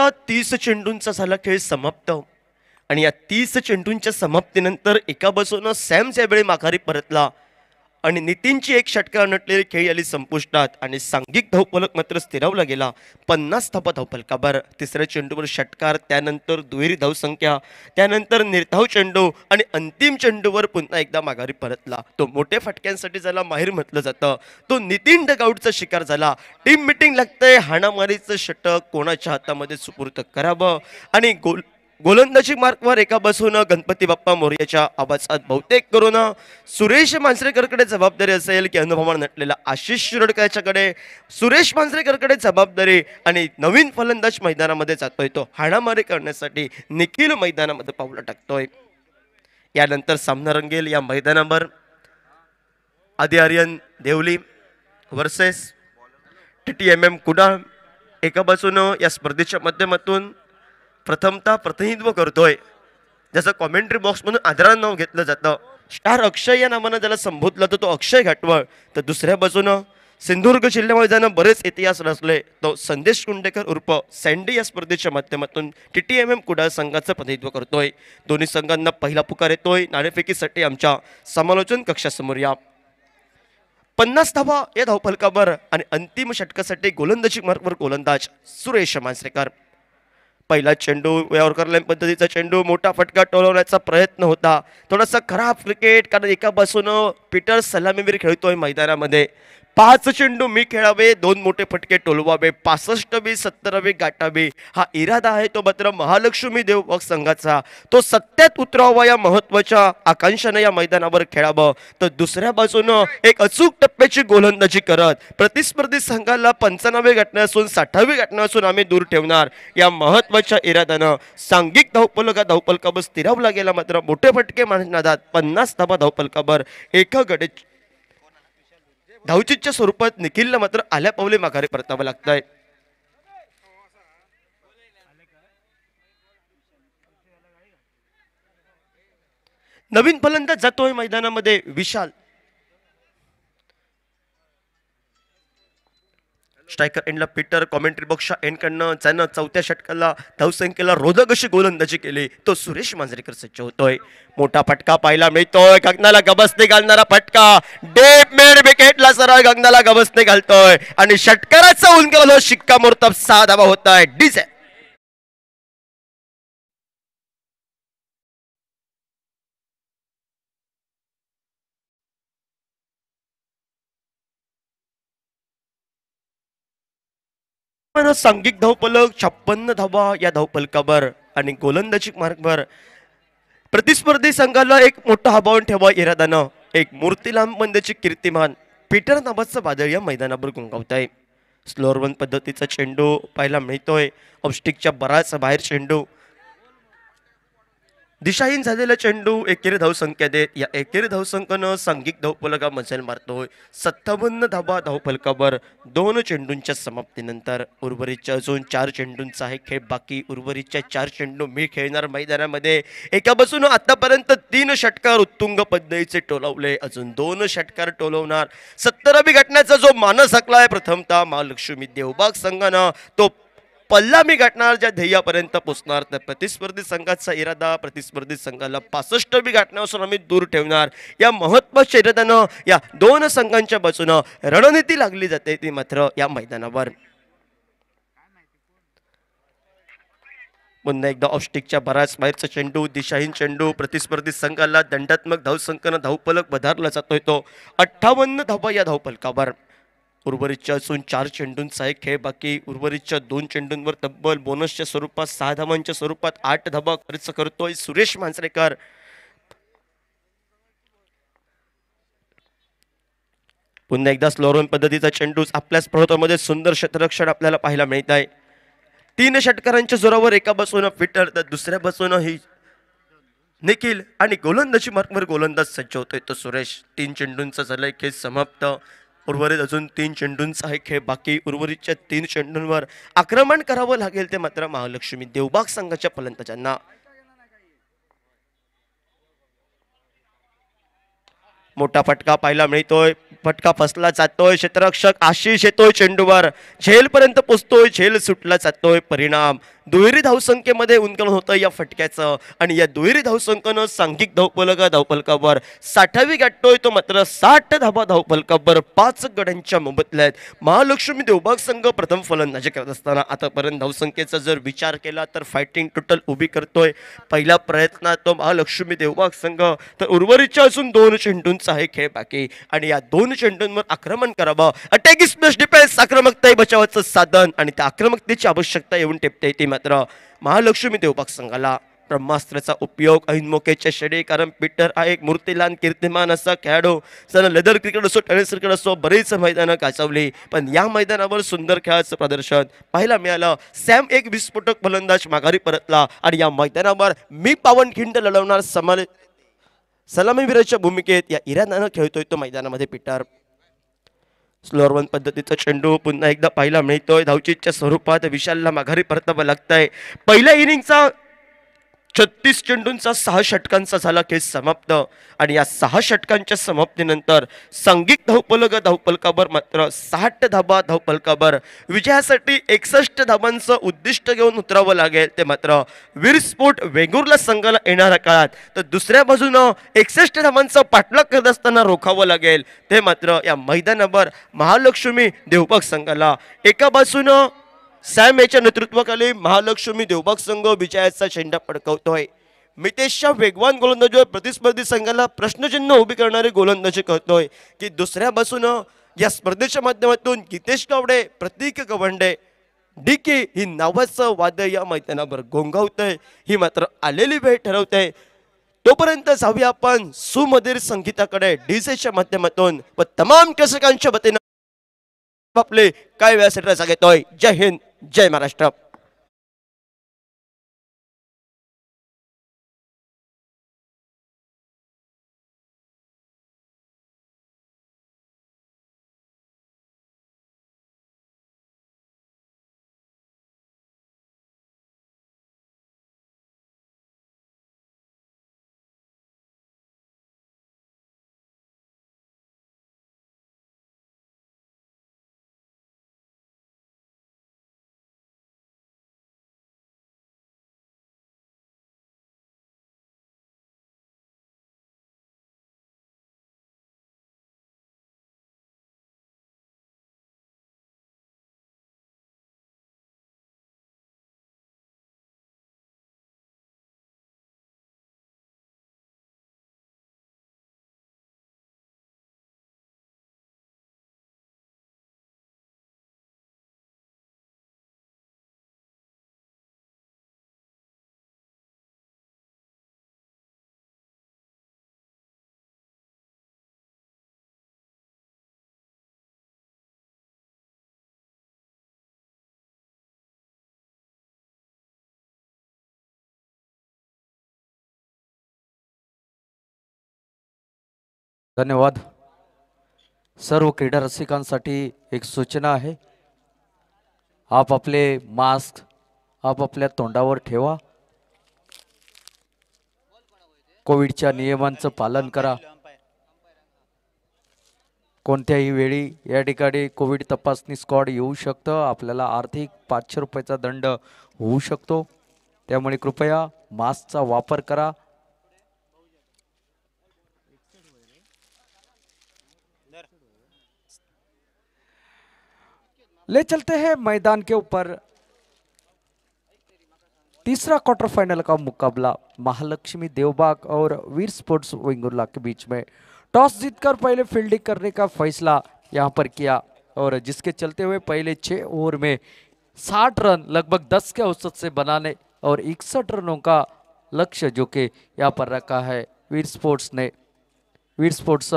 आता तीस चेंडूंचा झाला खेळ समाप्त आणि या तीस चेंडूंच्या समाप्तीनंतर एका बसून सॅम वेळी माघारी परतला आणि नितीनची एक षटकार नटलेली खेळी आली संपुष्टात आणि सांघिक धावपलक मात्र स्थिरावला गेला पन्नास धापा बर तिसऱ्या चेंडूवर षटकार त्यानंतर दुहेरी धावसंख्या त्यानंतर निर्धाव चेंडू आणि अंतिम चेंडूवर पुन्हा एकदा माघारी परतला तो मोठ्या फटक्यांसाठी ज्याला माहीर म्हटलं जातं तो नितीन डगाऊटचा शिकार झाला टीम मिटिंग लागतंय हाणामारीचं षटक कोणाच्या हातामध्ये सुपूर्त करावं आणि गोल गोलंदाजी मार्कवर एका बसून गणपती बाप्पा मोर्याच्या आवाजात बहुतेक करून सुरेश मांजरेकरकडे जबाबदारी असेल की अनुभवानं नटलेला आशिष याच्याकडे सुरेश मांजरेकरकडे जबाबदारी आणि नवीन फलंदाज मैदानामध्ये जातोय तो हाणामारी करण्यासाठी निखिल मैदानामध्ये पावलं टाकतोय यानंतर सामना रंगेल या मैदानावर Aryan Devli versus T T M M Kudal एका बाजूनं या स्पर्धेच्या माध्यमातून प्रथमता प्रतिनिधित्व करतोय ज्याचं कॉमेंट्री बॉक्समधून आदरानं नाव घेतलं जातं स्टार अक्षय या नावानं ज्याला संबोधलं तर तो अक्षय घाटवळ तर दुसऱ्या बाजूनं सिंधुदुर्ग जिल्ह्यामध्ये जाणं बरेच इतिहास रचले तो संदेश कुंडेकर उर्फ सँडी या स्पर्धेच्या माध्यमातून T T M M Kudal संघाचं प्रतिनिधित्व करतोय दोन्ही संघांना पहिला पुकार येतोय नाणेफेकीसाठी आमच्या समालोचन कक्षासमोर या पन्नास धावा या धावफलकावर आणि अंतिम षटकासाठी गोलंदाजी मार्गवर गोलंदाज सुरेश मांजरेकर पहिला चेंडू व्यवहार पद्धतीचा चेंडू मोठा फटका टोलवण्याचा प्रयत्न होता थोडासा खराब क्रिकेट कारण एका बसून पीटर सलामीवीर खेळतोय मैदानामध्ये पाच चेंडू मी खेळावे दोन मोठे फटके टोलवावे पासष्टवे सत्तरावे गाठावे हा इरादा आहे तो मात्र महालक्ष्मी देव संघाचा तो सत्यात उतरावा या महत्वाच्या आकांक्षाने या मैदानावर खेळावं तर दुसऱ्या बाजूनं एक अचूक टप्प्याची गोलंदाजी करत प्रतिस्पर्धी संघाला पंचाण्णवे गाठणे असून साठावी गाठणे असून आम्ही दूर ठेवणार या महत्वाच्या इराद्यानं सांघिक धावपलका धावपलकावर स्थिरावला गेला मात्र मोठे फटके माननादात पन्नास धाबा धावपलकावर एका गडे धावचितच्या स्वरूपात निखिलला मात्र आल्या पावले माघारी परतावं लागत आहे नवीन फलंदाज जातोय मैदानामध्ये विशाल स्ट्रायकर एंडला पीटर कॉमेंट्री बॉक्सच्या एंडकडनं त्यानं चौथ्या षटकाला धावसंख्येला रोधक अशी गोलंदाजी केली तो सुरेश मांजरेकर सज्ज होतोय मोठा फटका पाहायला मिळतोय गगनाला गबसने घालणारा फटका डेप मेड विकेटला सरळ गगनाला गबसते घालतोय आणि षटकाराचा शिक्का शिक्कामोर्तब साधावा होत आहे डिझेल सांघिक धावपलक छप्पन्न धावा या धावपलकावर आणि गोलंदाजी मार्गवर प्रतिस्पर्धी संघाला एक मोठा हबावून ठेवा इरादानं एक लांब बंदची कीर्तिमान पीटर नावाचं बादळ या मैदानावर गुंगावत आहे स्लोअर वन पद्धतीचा चेंडू पाहायला मिळतोय ऑबस्टिकच्या बराच बाहेर चेंडू दिशाहीन झालेला चेंडू एकेरी धावसंख्या देत या एकेरी धावसंख्यानं सांघिक धावफलका मजल मारतोय सत्तावन्न धाबा धावफलकावर दोन चेंडूंच्या समाप्तीनंतर उर्वरितच्या अजून चार चेंडूंचा आहे खेळ बाकी उर्वरितच्या चार चेंडू मी खेळणार मैदानामध्ये एका बसून आतापर्यंत तीन षटकार उत्तुंग पद्धतीचे टोलावले अजून दोन षटकार टोलवणार सत्तरावी घटनेचा जो मानस हकला आहे प्रथमतः महालक्ष्मी देवबाग संघानं तो पल्ला मी गाठणार ज्या ध्येयापर्यंत पोचणार त्या प्रतिस्पर्धी संघाचा इरादा प्रतिस्पर्धी संघाला पासष्ट मी गाठण्यापासून आम्ही दूर ठेवणार या महत्वाच्या इरादानं या दोन संघांच्या बाजूनं रणनीती लागली जाते ती मात्र या मैदानावर पुन्हा एकदा ऑस्टिकच्या बराच बाहेरचा चेंडू दिशाहीन चेंडू प्रतिस्पर्धी संघाला दंडात्मक धावसंख्यानं धावपलक बधारला जातोय तो अठ्ठावन्न धावा या धावपलकावर उर्वरितच्या असून चार चेंडूंचा एक खेळ बाकी उर्वरितच्या दोन चेंडूंवर तब्बल बोनसच्या स्वरूपात सहा धावांच्या स्वरूपात आठ धबा खर्च करतोय सुरेश मांजरेकर पुन्हा एकदा स्लोरोन पद्धतीचा चेंडूच आपल्याच प्रवृत्तामध्ये सुंदर शतरक्षण आपल्याला पाहायला मिळत आहे तीन षटकारांच्या जोरावर एका बसून फिटर तर दुसऱ्या बसून ही निखिल आणि गोलंदाजी मार्गवर गोलंदाज सज्ज होतोय तो सुरेश तीन चेंडूंचा झालाय खेळ समाप्त उर्वरित अजून तीन चेंडूंचा हे खेळ बाकी उर्वरितच्या तीन चेंडूंवर आक्रमण करावं लागेल ते मात्र महालक्ष्मी देवबाग संघाच्या फलंदाजांना मोठा फटका पाहायला मिळतोय फटका फसला जातोय क्षेत्ररक्षक आशिष येतोय चेंडूवर झेलपर्यंत पोचतोय झेल सुटला जातोय परिणाम दुहेरी धावसंख्येमध्ये उंकलन होतं या फटक्याचं आणि या दुहेरी धावसंख्येनं सांघिक धावपलका धावपलकावर साठावी गाठतोय तो मात्र साठ धावा धावपलकावर पाच गड्यांच्या मोबदल्या आहेत महालक्ष्मी देवबाग संघ प्रथम फलंदाजी करत असताना आतापर्यंत धावसंख्येचा जर विचार केला तर फायटिंग टोटल उभी करतोय पहिला प्रयत्नात तो महालक्ष्मी देवबाग संघ तर उर्वरितच्या असून दोन चेंडूंचा आहे खेळ बाकी आणि या दोन चेंडूंवर आक्रमण करावं अटॅक इज बेस्ट डिफेन्स आक्रमकता बचावाचं साधन आणि त्या आक्रमकतेची आवश्यकता येऊन टेपते ती मात्र महालक्ष्मी देवपाक संघाला ब्रह्मास्त्राचा उपयोग अहिनमोकेच्या शेडे कारण पीटर हा एक मूर्तीलान कीर्तिमान असा खेळाडू लेदर क्रिकेट असो टेनिस क्रिकेट असो बरेच मैदानं गाजवली पण या मैदानावर सुंदर खेळाचं प्रदर्शन पाहायला मिळालं सॅम एक विस्फोटक फलंदाज माघारी परतला आणि या मैदानावर मी पावनखिंड लढवणार समाज सलामीवीराच्या भूमिकेत या इराणानं खेळतोय तो मैदानामध्ये पिटार वन पद्धतीचा चेंडू पुन्हा एकदा पाहायला मिळतोय धावचीच्या स्वरूपात विशालला माघारी परतावं लागतंय पहिल्या इनिंगचा छत्तीस चेंडूंचा सहा षटकांचा झाला खेळ समाप्त आणि या सहा षटकांच्या समाप्तीनंतर सांघिक धावपलग धावपलकावर मात्र साठ धाबा धावपलकावर विजयासाठी एकसष्ट धाबांचं उद्दिष्ट घेऊन उतरावं लागेल ते मात्र वीर वेंगुर्ला संघाला येणाऱ्या काळात तर दुसऱ्या बाजूनं एकसष्ट धाबांचा पाठलाग करत असताना रोखावं लागेल ते मात्र या मैदानावर महालक्ष्मी देवपाक संघाला एका बाजूनं सॅम याच्या नेतृत्वाखाली महालक्ष्मी देवबाग संघ विजयाचा झेंडा पडकवतोय मितेशच्या वेगवान गोलंदाजीवर प्रतिस्पर्धी संघाला प्रश्नचिन्ह उभी करणारी गोलंदाजी करतोय की बसून या स्पर्धेच्या माध्यमातून गितेश गावडे प्रतीक गवंडे डीके ही नावाचं वाद या मैदानावर गोंगावतंय ही मात्र आलेली वेळ ठरवते तोपर्यंत जाऊया आपण सुमधीर संगीताकडे डीजेच्या माध्यमातून व तमाम कसकांच्या वतीनं आपले काही वेळासाठी घेतोय जय हिंद जय महाराष्ट्र धन्यवाद सर्व क्रीडा रसिकांसाठी एक सूचना आहे आप आपले मास्क आप आपापल्या तोंडावर ठेवा कोविडच्या नियमांचं पालन करा कोणत्याही वेळी या ठिकाणी कोविड तपासणी स्क्वॉड येऊ शकतं आपल्याला आर्थिक पाचशे रुपयाचा दंड होऊ शकतो त्यामुळे कृपया मास्कचा वापर करा ले चलते हैं मैदान के ऊपर तीसरा क्वार्टर फाइनल का मुकाबला महालक्ष्मी देवबाग और वीर स्पोर्ट्स विंगुरला के बीच में टॉस जीतकर पहले फील्डिंग करने का फैसला यहां पर किया और जिसके चलते हुए पहले छह ओवर में साठ रन लगभग दस के औसत से बनाने और इकसठ रनों का लक्ष्य जो कि यहाँ पर रखा है वीर स्पोर्ट्स ने वीर स्पोर्ट्स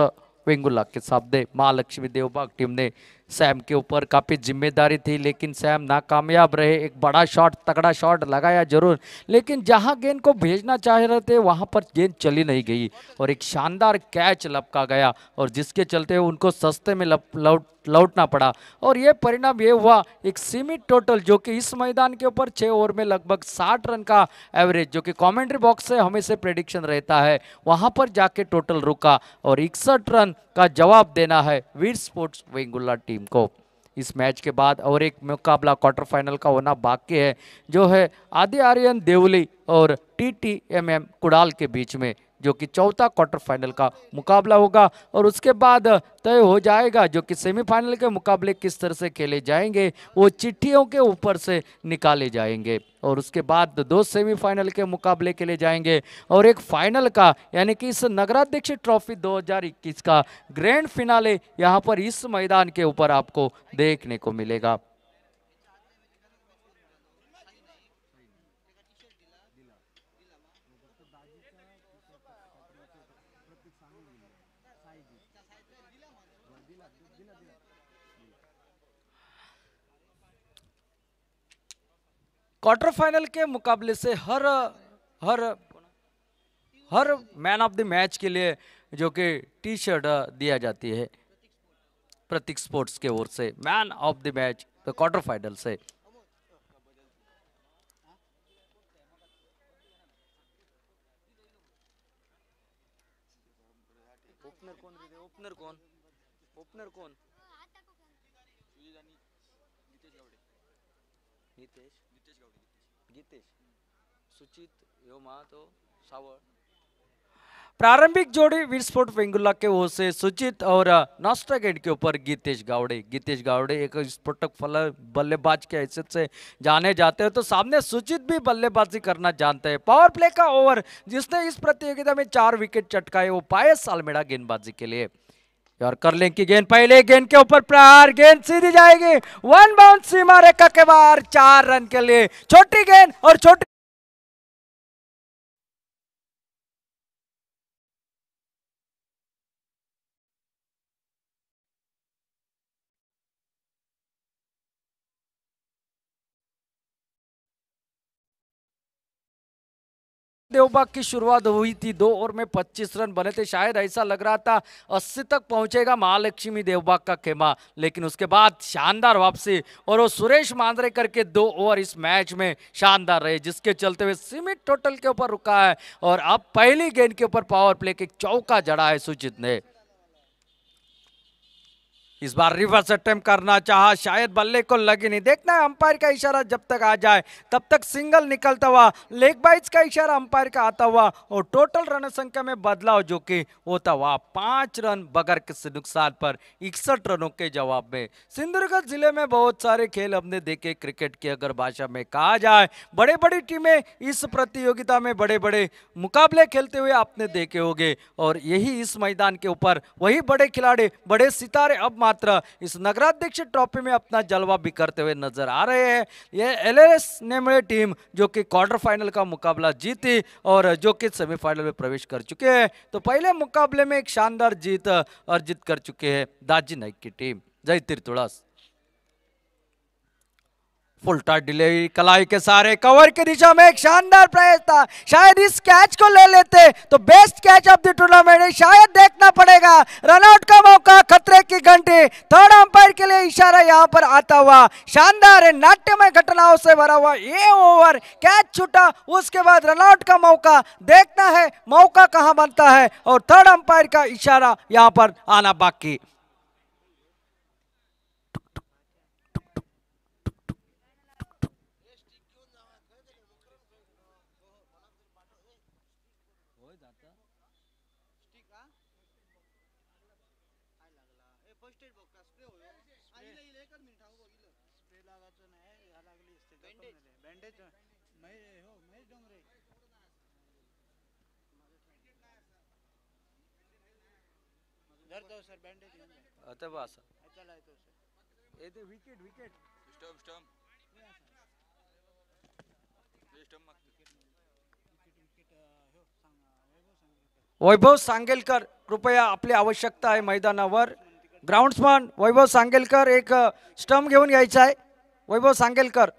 वेंगुला के सामने महालक्ष्मी देवबाग टीम ने सैम के ऊपर काफ़ी जिम्मेदारी थी लेकिन सैम नाकामयाब रहे एक बड़ा शॉट तगड़ा शॉट लगाया जरूर लेकिन जहां गेंद को भेजना चाह रहे थे वहां पर गेंद चली नहीं गई और एक शानदार कैच लपका गया और जिसके चलते उनको सस्ते में लप लौट लौटना पड़ा और ये परिणाम ये हुआ एक सीमित टोटल जो कि इस मैदान के ऊपर छः ओवर में लगभग साठ रन का एवरेज जो कि कमेंट्री बॉक्स से हमेशा प्रेडिक्शन रहता है वहाँ पर जाके टोटल रुका और इकसठ रन का जवाब देना है Veer sports Vengurla team team को इस मैच के बाद और एक मुकाबला क्वार्टर फाइनल का होना बाकी है जो है आदि आर्यन देवली और T T M M Kudal के बीच में जो कि चौथा क्वार्टर फाइनल का मुकाबला होगा और उसके बाद तय हो जाएगा जो कि सेमीफाइनल के मुकाबले किस तरह से खेले जाएंगे वो चिट्ठियों के ऊपर से निकाले जाएंगे और उसके बाद दो सेमीफाइनल के मुकाबले के लिए जाएंगे और एक फाइनल का यानी कि इस नगराध्यक्ष ट्रॉफी 2021 का ग्रैंड फिनाले यहाँ पर इस मैदान के ऊपर आपको देखने को मिलेगा क्वार्टर फाइनल के मुकाबले से हर हर हर मैन ऑफ द मैच के लिए जो कि टी शर्ट दिया जाती है प्रतीक स्पोर्ट्स के ओर से man of the match the quarter final से ओपनर कौन ओपनर कौन ओपनर कौन सुचित योमा तो सावर प्रारंभिक जोड़ी विस्फोट वेंगुला के ओर से सुचित और नास्टागेट के ऊपर गीतेश गावड़े गीतेश गावड़े एक स्फोटक फल बल्लेबाज के हैसियत से जाने जाते हैं तो सामने सुचित भी बल्लेबाजी करना जानते हैं पावर प्ले का ओवर जिसने इस प्रतियोगिता में चार विकेट चटकाए वो पायस सालमेड़ा गेंदबाजी के लिए और कर लें कि गेंद पहले गेंद के ऊपर प्रहार गेंद सीधी जाएगी वन बाउंड सीमा रेखा के बाहर चार रन के लिए छोटी गेंद और छोटी देवबाग की शुरुआत हुई थी दो ओवर में 25 रन बने थे शायद ऐसा लग रहा था 80 तक पहुंचेगा महालक्ष्मी देवबाग का खेमा लेकिन उसके बाद शानदार वापसी और वो सुरेश मांद्रे करके दो ओवर इस मैच में शानदार रहे जिसके चलते हुए सीमित टोटल के ऊपर रुका है और अब पहली गेंद के ऊपर पावर प्ले के चौका जड़ा है सुचित ने इस बार रिवर्स अटेम्प करना चाहा शायद बल्ले को लगे नहीं देखना है अंपायर का इशारा जब तक आ जाए तब तक सिंगल निकलता हुआ लेग बाइज का इशारा अंपायर का आता हुआ और टोटल रन संख्या में बदलाव जो कि होता हुआ पांच रन बगैर किसी नुकसान पर इकसठ रनों के जवाब में सिंधुदुर्ग जिले में बहुत सारे खेल हमने देखे क्रिकेट की अगर भाषा में कहा जाए बड़े बड़ी टीमें इस प्रतियोगिता में बड़े बड़े मुकाबले खेलते हुए आपने देखे होंगे और यही इस मैदान के ऊपर वही बड़े खिलाड़ी बड़े सितारे अब मात्र इस नगराध्यक्ष ट्रॉफी में अपना जलवा बिखरते हुए नजर आ रहे हैं ये एल एस टीम जो कि क्वार्टर फाइनल का मुकाबला जीती और जो कि सेमीफाइनल में प्रवेश कर चुके हैं तो पहले मुकाबले में एक शानदार जीत अर्जित कर चुके हैं दाजी नाइक की टीम जय त्रितुड़ास उल्टा डिलीवरी कलाई के सारे कवर की दिशा में एक शानदार प्रयास था शायद इस कैच को ले लेते तो best catch of the tournament शायद देखना पड़ेगा रनआउट का मौका खतरे की घंटी थर्ड अंपायर के लिए इशारा यहां पर आता हुआ शानदार है नाट्यमय घटनाओं से भरा हुआ ये ओवर कैच छूटा उसके बाद रनआउट का मौका देखना है मौका कहाँ बनता है और थर्ड अंपायर का इशारा यहाँ पर आना बाकी सर सर हो, विकेट वैभव सांगेलकर कृपया आपली आवश्यकता आहे मैदानावर ग्राउंड्समन वैभव सांगेलकर एक स्टम्प घेऊन यायचा आहे वैभव सांगेलकर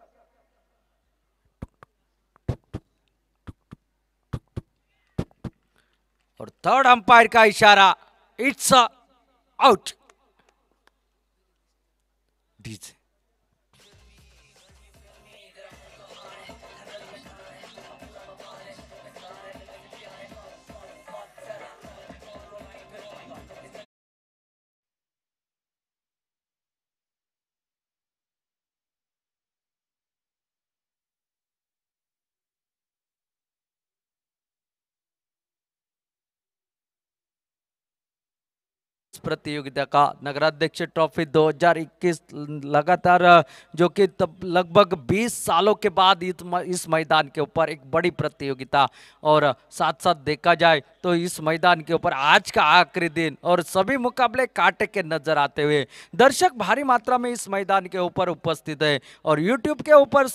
और थर्ड अंपायर का इशारा इट्स out. Dice, प्रतियोगिता का नगराध्यक्ष ट्रॉफी 2021 लगातार जो कि तब लगभग 20 सालों के बाद इस मैदान के ऊपर एक बड़ी प्रतियोगिता और साथ साथ देखा जाए तो इस मैदान के ऊपर आज का आखिरी दिन और सभी मुकाबले काटे के नजर आते हुए दर्शक भारी मात्रा में इस मैदान के ऊपर उपस्थित है और यूट्यूब के ऊपर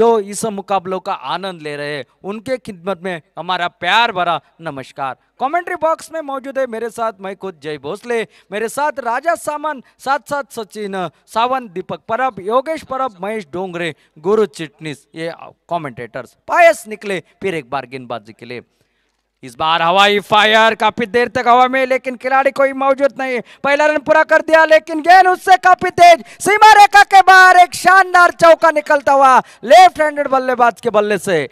जो इस मुकाबलों का आनंद ले रहे हैं उनके खिदमत में हमारा प्यार भरा नमस्कार कमेंट्री बॉक्स में मौजूद है मेरे साथ मैं खुद जय भोसले मेरे साथ राजा सामन साथ साथ सचिन सावन दीपक परब योगेश परब महेश डोंगरे गुरु चिटनीस ये कमेंटेटर्स पायस निकले फिर एक बार गेंदबाजी के लिए इस बार हवाई फायर काफी देर तक हवा में लेकिन खिलाड़ी कोई मौजूद नहीं पहला रन पूरा कर दिया लेकिन गेंद उससे काफी तेज सीमा रेखा के बाहर एक शानदार चौका निकलता हुआ लेफ्ट हैंडेड बल्लेबाज के बल्ले से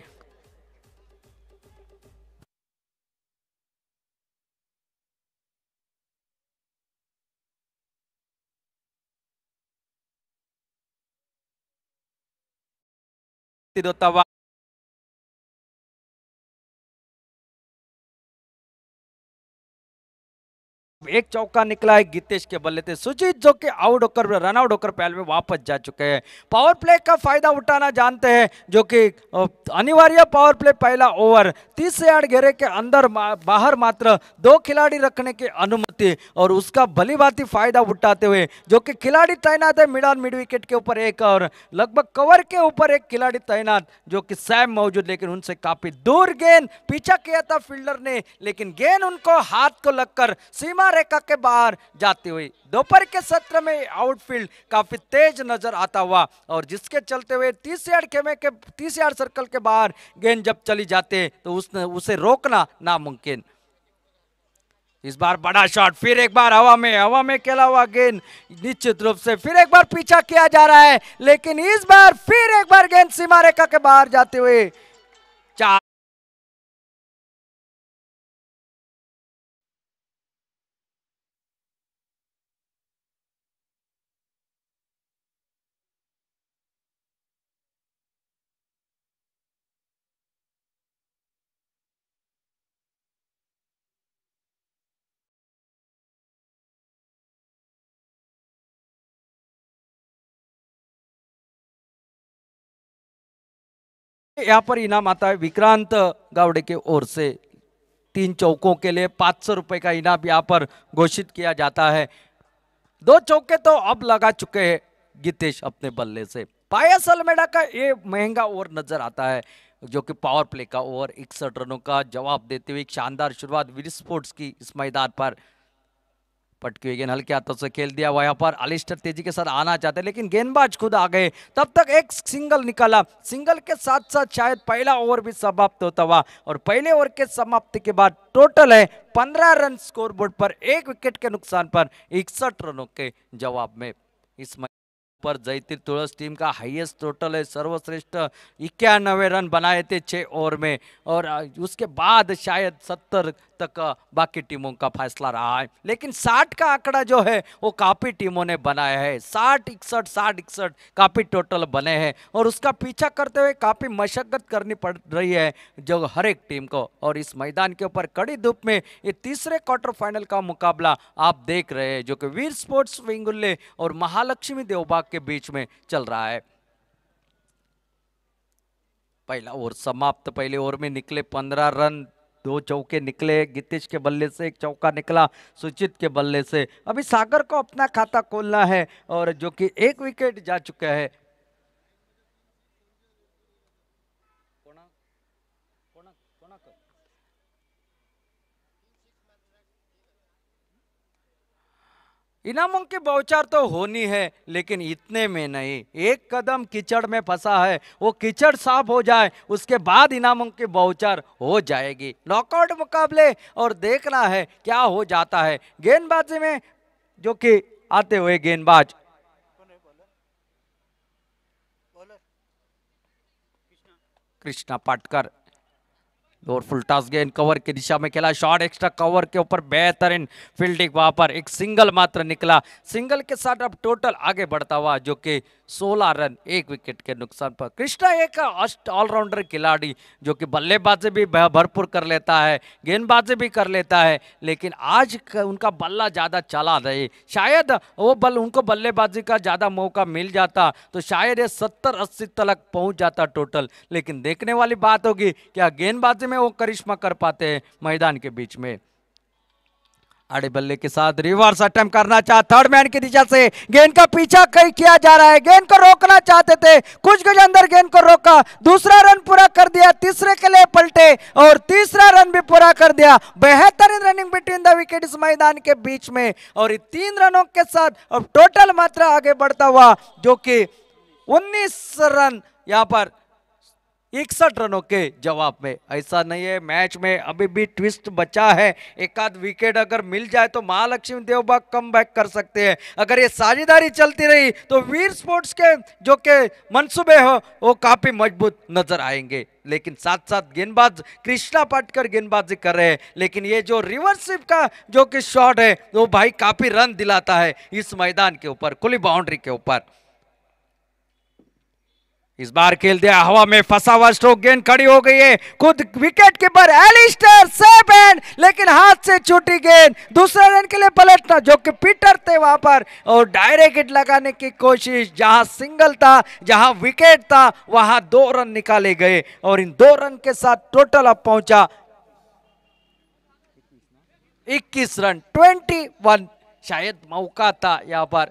दो तवा एक चौका निकला है गीतेश के बल्ले थे सुजीत जो कि आउट होकर रनआउट होकर पहल में वापस जा चुके हैं पावर प्ले का फायदा उठाना जानते हैं जो कि अनिवार्य पावर प्ले पहला ओवर तीस यार्ड घेरे के अंदर बाहर मात्र दो खिलाड़ी रखने की अनुमति और उसका भली भांति फायदा उठाते हुए जो कि खिलाड़ी तैनात है मिडान मिड विकेट के ऊपर एक और लगभग कवर के ऊपर एक खिलाड़ी तैनात जो कि सैम मौजूद लेकिन उनसे काफी दूर गेंद पीछा किया था फील्डर ने लेकिन गेंद उनको हाथ को लगकर सीमा रेखा के बाहर जाते हुए दोपहर के सत्र में आउटफील्ड काफी तेज नजर आता हुआ और जिसके चलते हुए तीस यार्ड खेमे के तीस यार्ड सर्कल के बाहर गेंद जब चली जाते तो उसने उसे रोकना नामुमकिन इस बार बड़ा शॉट फिर एक बार हवा में हवा में खेला हुआ गेंद निश्चित रूप से फिर एक बार पीछा किया जा रहा है लेकिन इस बार फिर एक बार गेंद सीमा रेखा के बाहर जाते हुए चार यहाँ पर इनाम आता है विक्रांत गावड़े के ओर से तीन चौकों के लिए पाँच सौ रुपये का इनाम यहाँ पर घोषित किया जाता है दो चौके तो अब लगा चुके हैं गीतेश अपने बल्ले से पायस अल्मेडा का ये महंगा ओवर नजर आता है जो कि पावर प्ले का ओवर इकसठ रनों का जवाब देते हुए एक शानदार शुरुआत वीर स्पोर्ट्स की इस मैदान पर पटकी हुई गेंद हल्के हाथों से खेल दिया वहां पर अलिस्टर तेजी के साथ आना चाहते लेकिन गेंदबाज खुद आ गए तब तक एक सिंगल निकाला सिंगल के साथ साथ शायद पहला ओवर भी समाप्त होता हुआ और पहले ओवर के समाप्ति के बाद टोटल है पंद्रह रन स्कोरबोर्ड पर एक विकेट के नुकसान पर इकसठ रनों के जवाब में इस पर जयती तुलस टीम का हाईएस्ट टोटल है सर्वश्रेष्ठ इक्यानवे रन बनाए थे छः ओवर में और उसके बाद शायद सत्तर तक बाकी टीमों का फैसला रहा है लेकिन 60 का आंकड़ा जो है वो काफ़ी टीमों ने बनाया है 60 इकसठ साठ इकसठ काफ़ी टोटल बने हैं और उसका पीछा करते हुए काफ़ी मशक्क़त करनी पड़ रही है जो हर एक टीम को और इस मैदान के ऊपर कड़ी धूप में ये तीसरे क्वार्टर फाइनल का मुकाबला आप देख रहे हैं जो कि वीर स्पोर्ट्स वेंगुल्ले और महालक्ष्मी देवबाग के बीच में चल रहा है पहला ओवर समाप्त पहले ओवर में निकले पंद्रह रन दो चौके निकले गितिश के बल्ले से एक चौका निकला सुचित के बल्ले से अभी सागर को अपना खाता खोलना है और जो कि एक विकेट जा चुका है इनामों की बहुचार तो होनी है लेकिन इतने में नहीं एक कदम कीचड़ में फंसा है वो कीचड़ साफ हो जाए उसके बाद इनामों की बहुचार हो जाएगी लॉकआउट मुकाबले और देखना है क्या हो जाता है गेंदबाजी में जो कि आते हुए गेंदबाज कृष्णा पाटकर फुल टॉस गेंद कवर की दिशा में खेला शॉट एक्स्ट्रा कवर के ऊपर बेहतरीन फील्डिंग वहां पर एक सिंगल मात्र निकला सिंगल के साथ अब टोटल आगे बढ़ता हुआ जो कि सोलह रन एक विकेट के नुकसान पर कृष्णा एक अष्ट ऑलराउंडर खिलाड़ी जो कि बल्लेबाजी भी भरपूर कर लेता है गेंदबाजी भी कर लेता है लेकिन आज उनका बल्ला ज़्यादा चला रहे शायद वो बल उनको बल्लेबाजी का ज़्यादा मौका मिल जाता तो शायद ये सत्तर अस्सी तक पहुँच जाता टोटल लेकिन देखने वाली बात होगी क्या गेंदबाजी में वो करिश्मा कर पाते हैं मैदान के बीच में आड़े बल्ले के साथ रिवर्स अटेम्प्ट करना चाहता थर्ड मैन की दिशा से गेंद का पीछा कहीं किया जा रहा है गेंद को रोकना चाहते थे कुछ गज अंदर गेंद को रोका दूसरा रन पूरा कर दिया तीसरे के लिए पलटे और तीसरा रन भी पूरा कर दिया बेहतरीन रनिंग बिटवीन द विकेट इस मैदान के बीच में और तीन रनों के साथ अब टोटल मात्रा आगे बढ़ता हुआ जो कि उन्नीस रन यहाँ पर इकसठ रनों के जवाब में ऐसा नहीं है मैच में अभी भी ट्विस्ट बचा है एक आध विकेट अगर मिल जाए तो महालक्ष्मी देवबाग कम बैक कर सकते हैं अगर ये साझेदारी चलती रही तो वीर स्पोर्ट्स के जो के मंसूबे हो वो काफ़ी मजबूत नजर आएंगे लेकिन साथ साथ गेंदबाज कृष्णा पाटकर गेंदबाजी कर रहे हैं लेकिन ये जो रिवर्सिप का जो कि शॉट है वो भाई काफ़ी रन दिलाता है इस मैदान के ऊपर खुली बाउंड्री के ऊपर इस बार खेल दिया हवा में फंसा हुआ स्ट्रोक गेंद खड़ी हो गई है खुद विकेट कीपर एलिस्टर सेफ लेकिन हाथ से छूटी गेंद दूसरे रन के लिए पलटना जो कि पीटर थे वहां पर और डायरेक्ट हिट लगाने की कोशिश जहां सिंगल था जहां विकेट था वहां दो रन निकाले गए और इन दो रन के साथ टोटल अब पहुंचा 21 रन 21 शायद मौका था यहां पर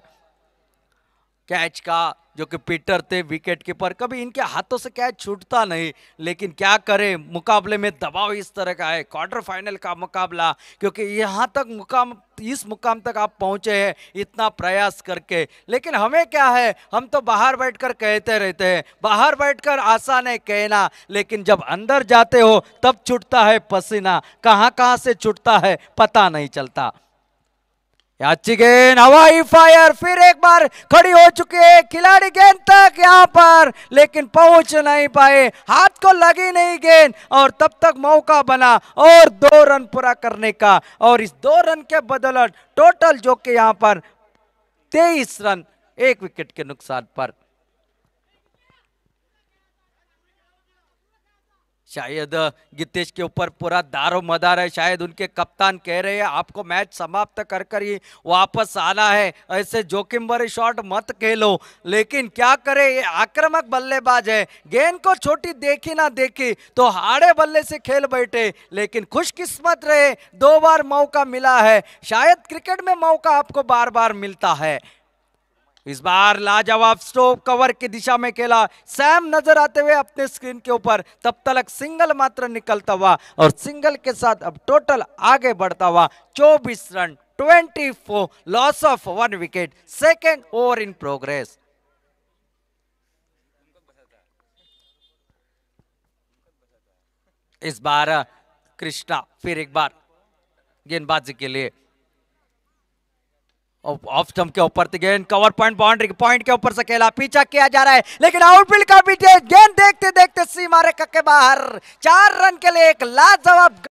कैच का जो कि पीटर थे विकेट कीपर कभी इनके हाथों से कैच छूटता नहीं लेकिन क्या करें मुकाबले में दबाव इस तरह का है क्वार्टर फाइनल का मुकाबला क्योंकि यहाँ तक मुकाम इस मुकाम तक आप पहुँचे हैं इतना प्रयास करके लेकिन हमें क्या है हम तो बाहर बैठकर कहते रहते हैं बाहर बैठकर आसान है कहना लेकिन जब अंदर जाते हो तब छुटता है पसीना कहाँ कहाँ से छुटता है पता नहीं चलता याची गेंद हवाई फायर फिर एक बार खड़ी हो चुकी है खिलाड़ी गेंद तक यहाँ पर लेकिन पहुंच नहीं पाए हाथ को लगी नहीं गेंद और तब तक मौका बना और दो रन पूरा करने का और इस दो रन के बदौलत टोटल जो कि यहाँ पर तेईस रन एक विकेट के नुकसान पर शायद गितेश के ऊपर पूरा दारो मदार है शायद उनके कप्तान कह रहे हैं आपको मैच समाप्त कर कर ही वापस आना है ऐसे जोखिम भरे शॉट मत खेलो लेकिन क्या करे ये आक्रामक बल्लेबाज है गेंद को छोटी देखी ना देखी तो हाड़े बल्ले से खेल बैठे लेकिन खुशकिस्मत रहे दो बार मौका मिला है शायद क्रिकेट में मौका आपको बार बार मिलता है इस बार लाजवाब स्टोव कवर की दिशा में खेला सैम नजर आते हुए अपने स्क्रीन के ऊपर तब तक सिंगल मात्र निकलता हुआ और सिंगल के साथ अब टोटल आगे बढ़ता हुआ 24 run 24 loss of one wicket second over in progress इस बार कृष्णा फिर एक बार गेंदबाजी के लिए ऑफ स्टंप के ऊपर गेंद कवर पॉइंट बाउंड्री पॉइंट के ऊपर से खेला पीछा किया जा रहा है लेकिन आउटफील्ड का भी गेंद देखते देखते सीमा रेखा के बाहर चार रन के लिए एक लाजवाब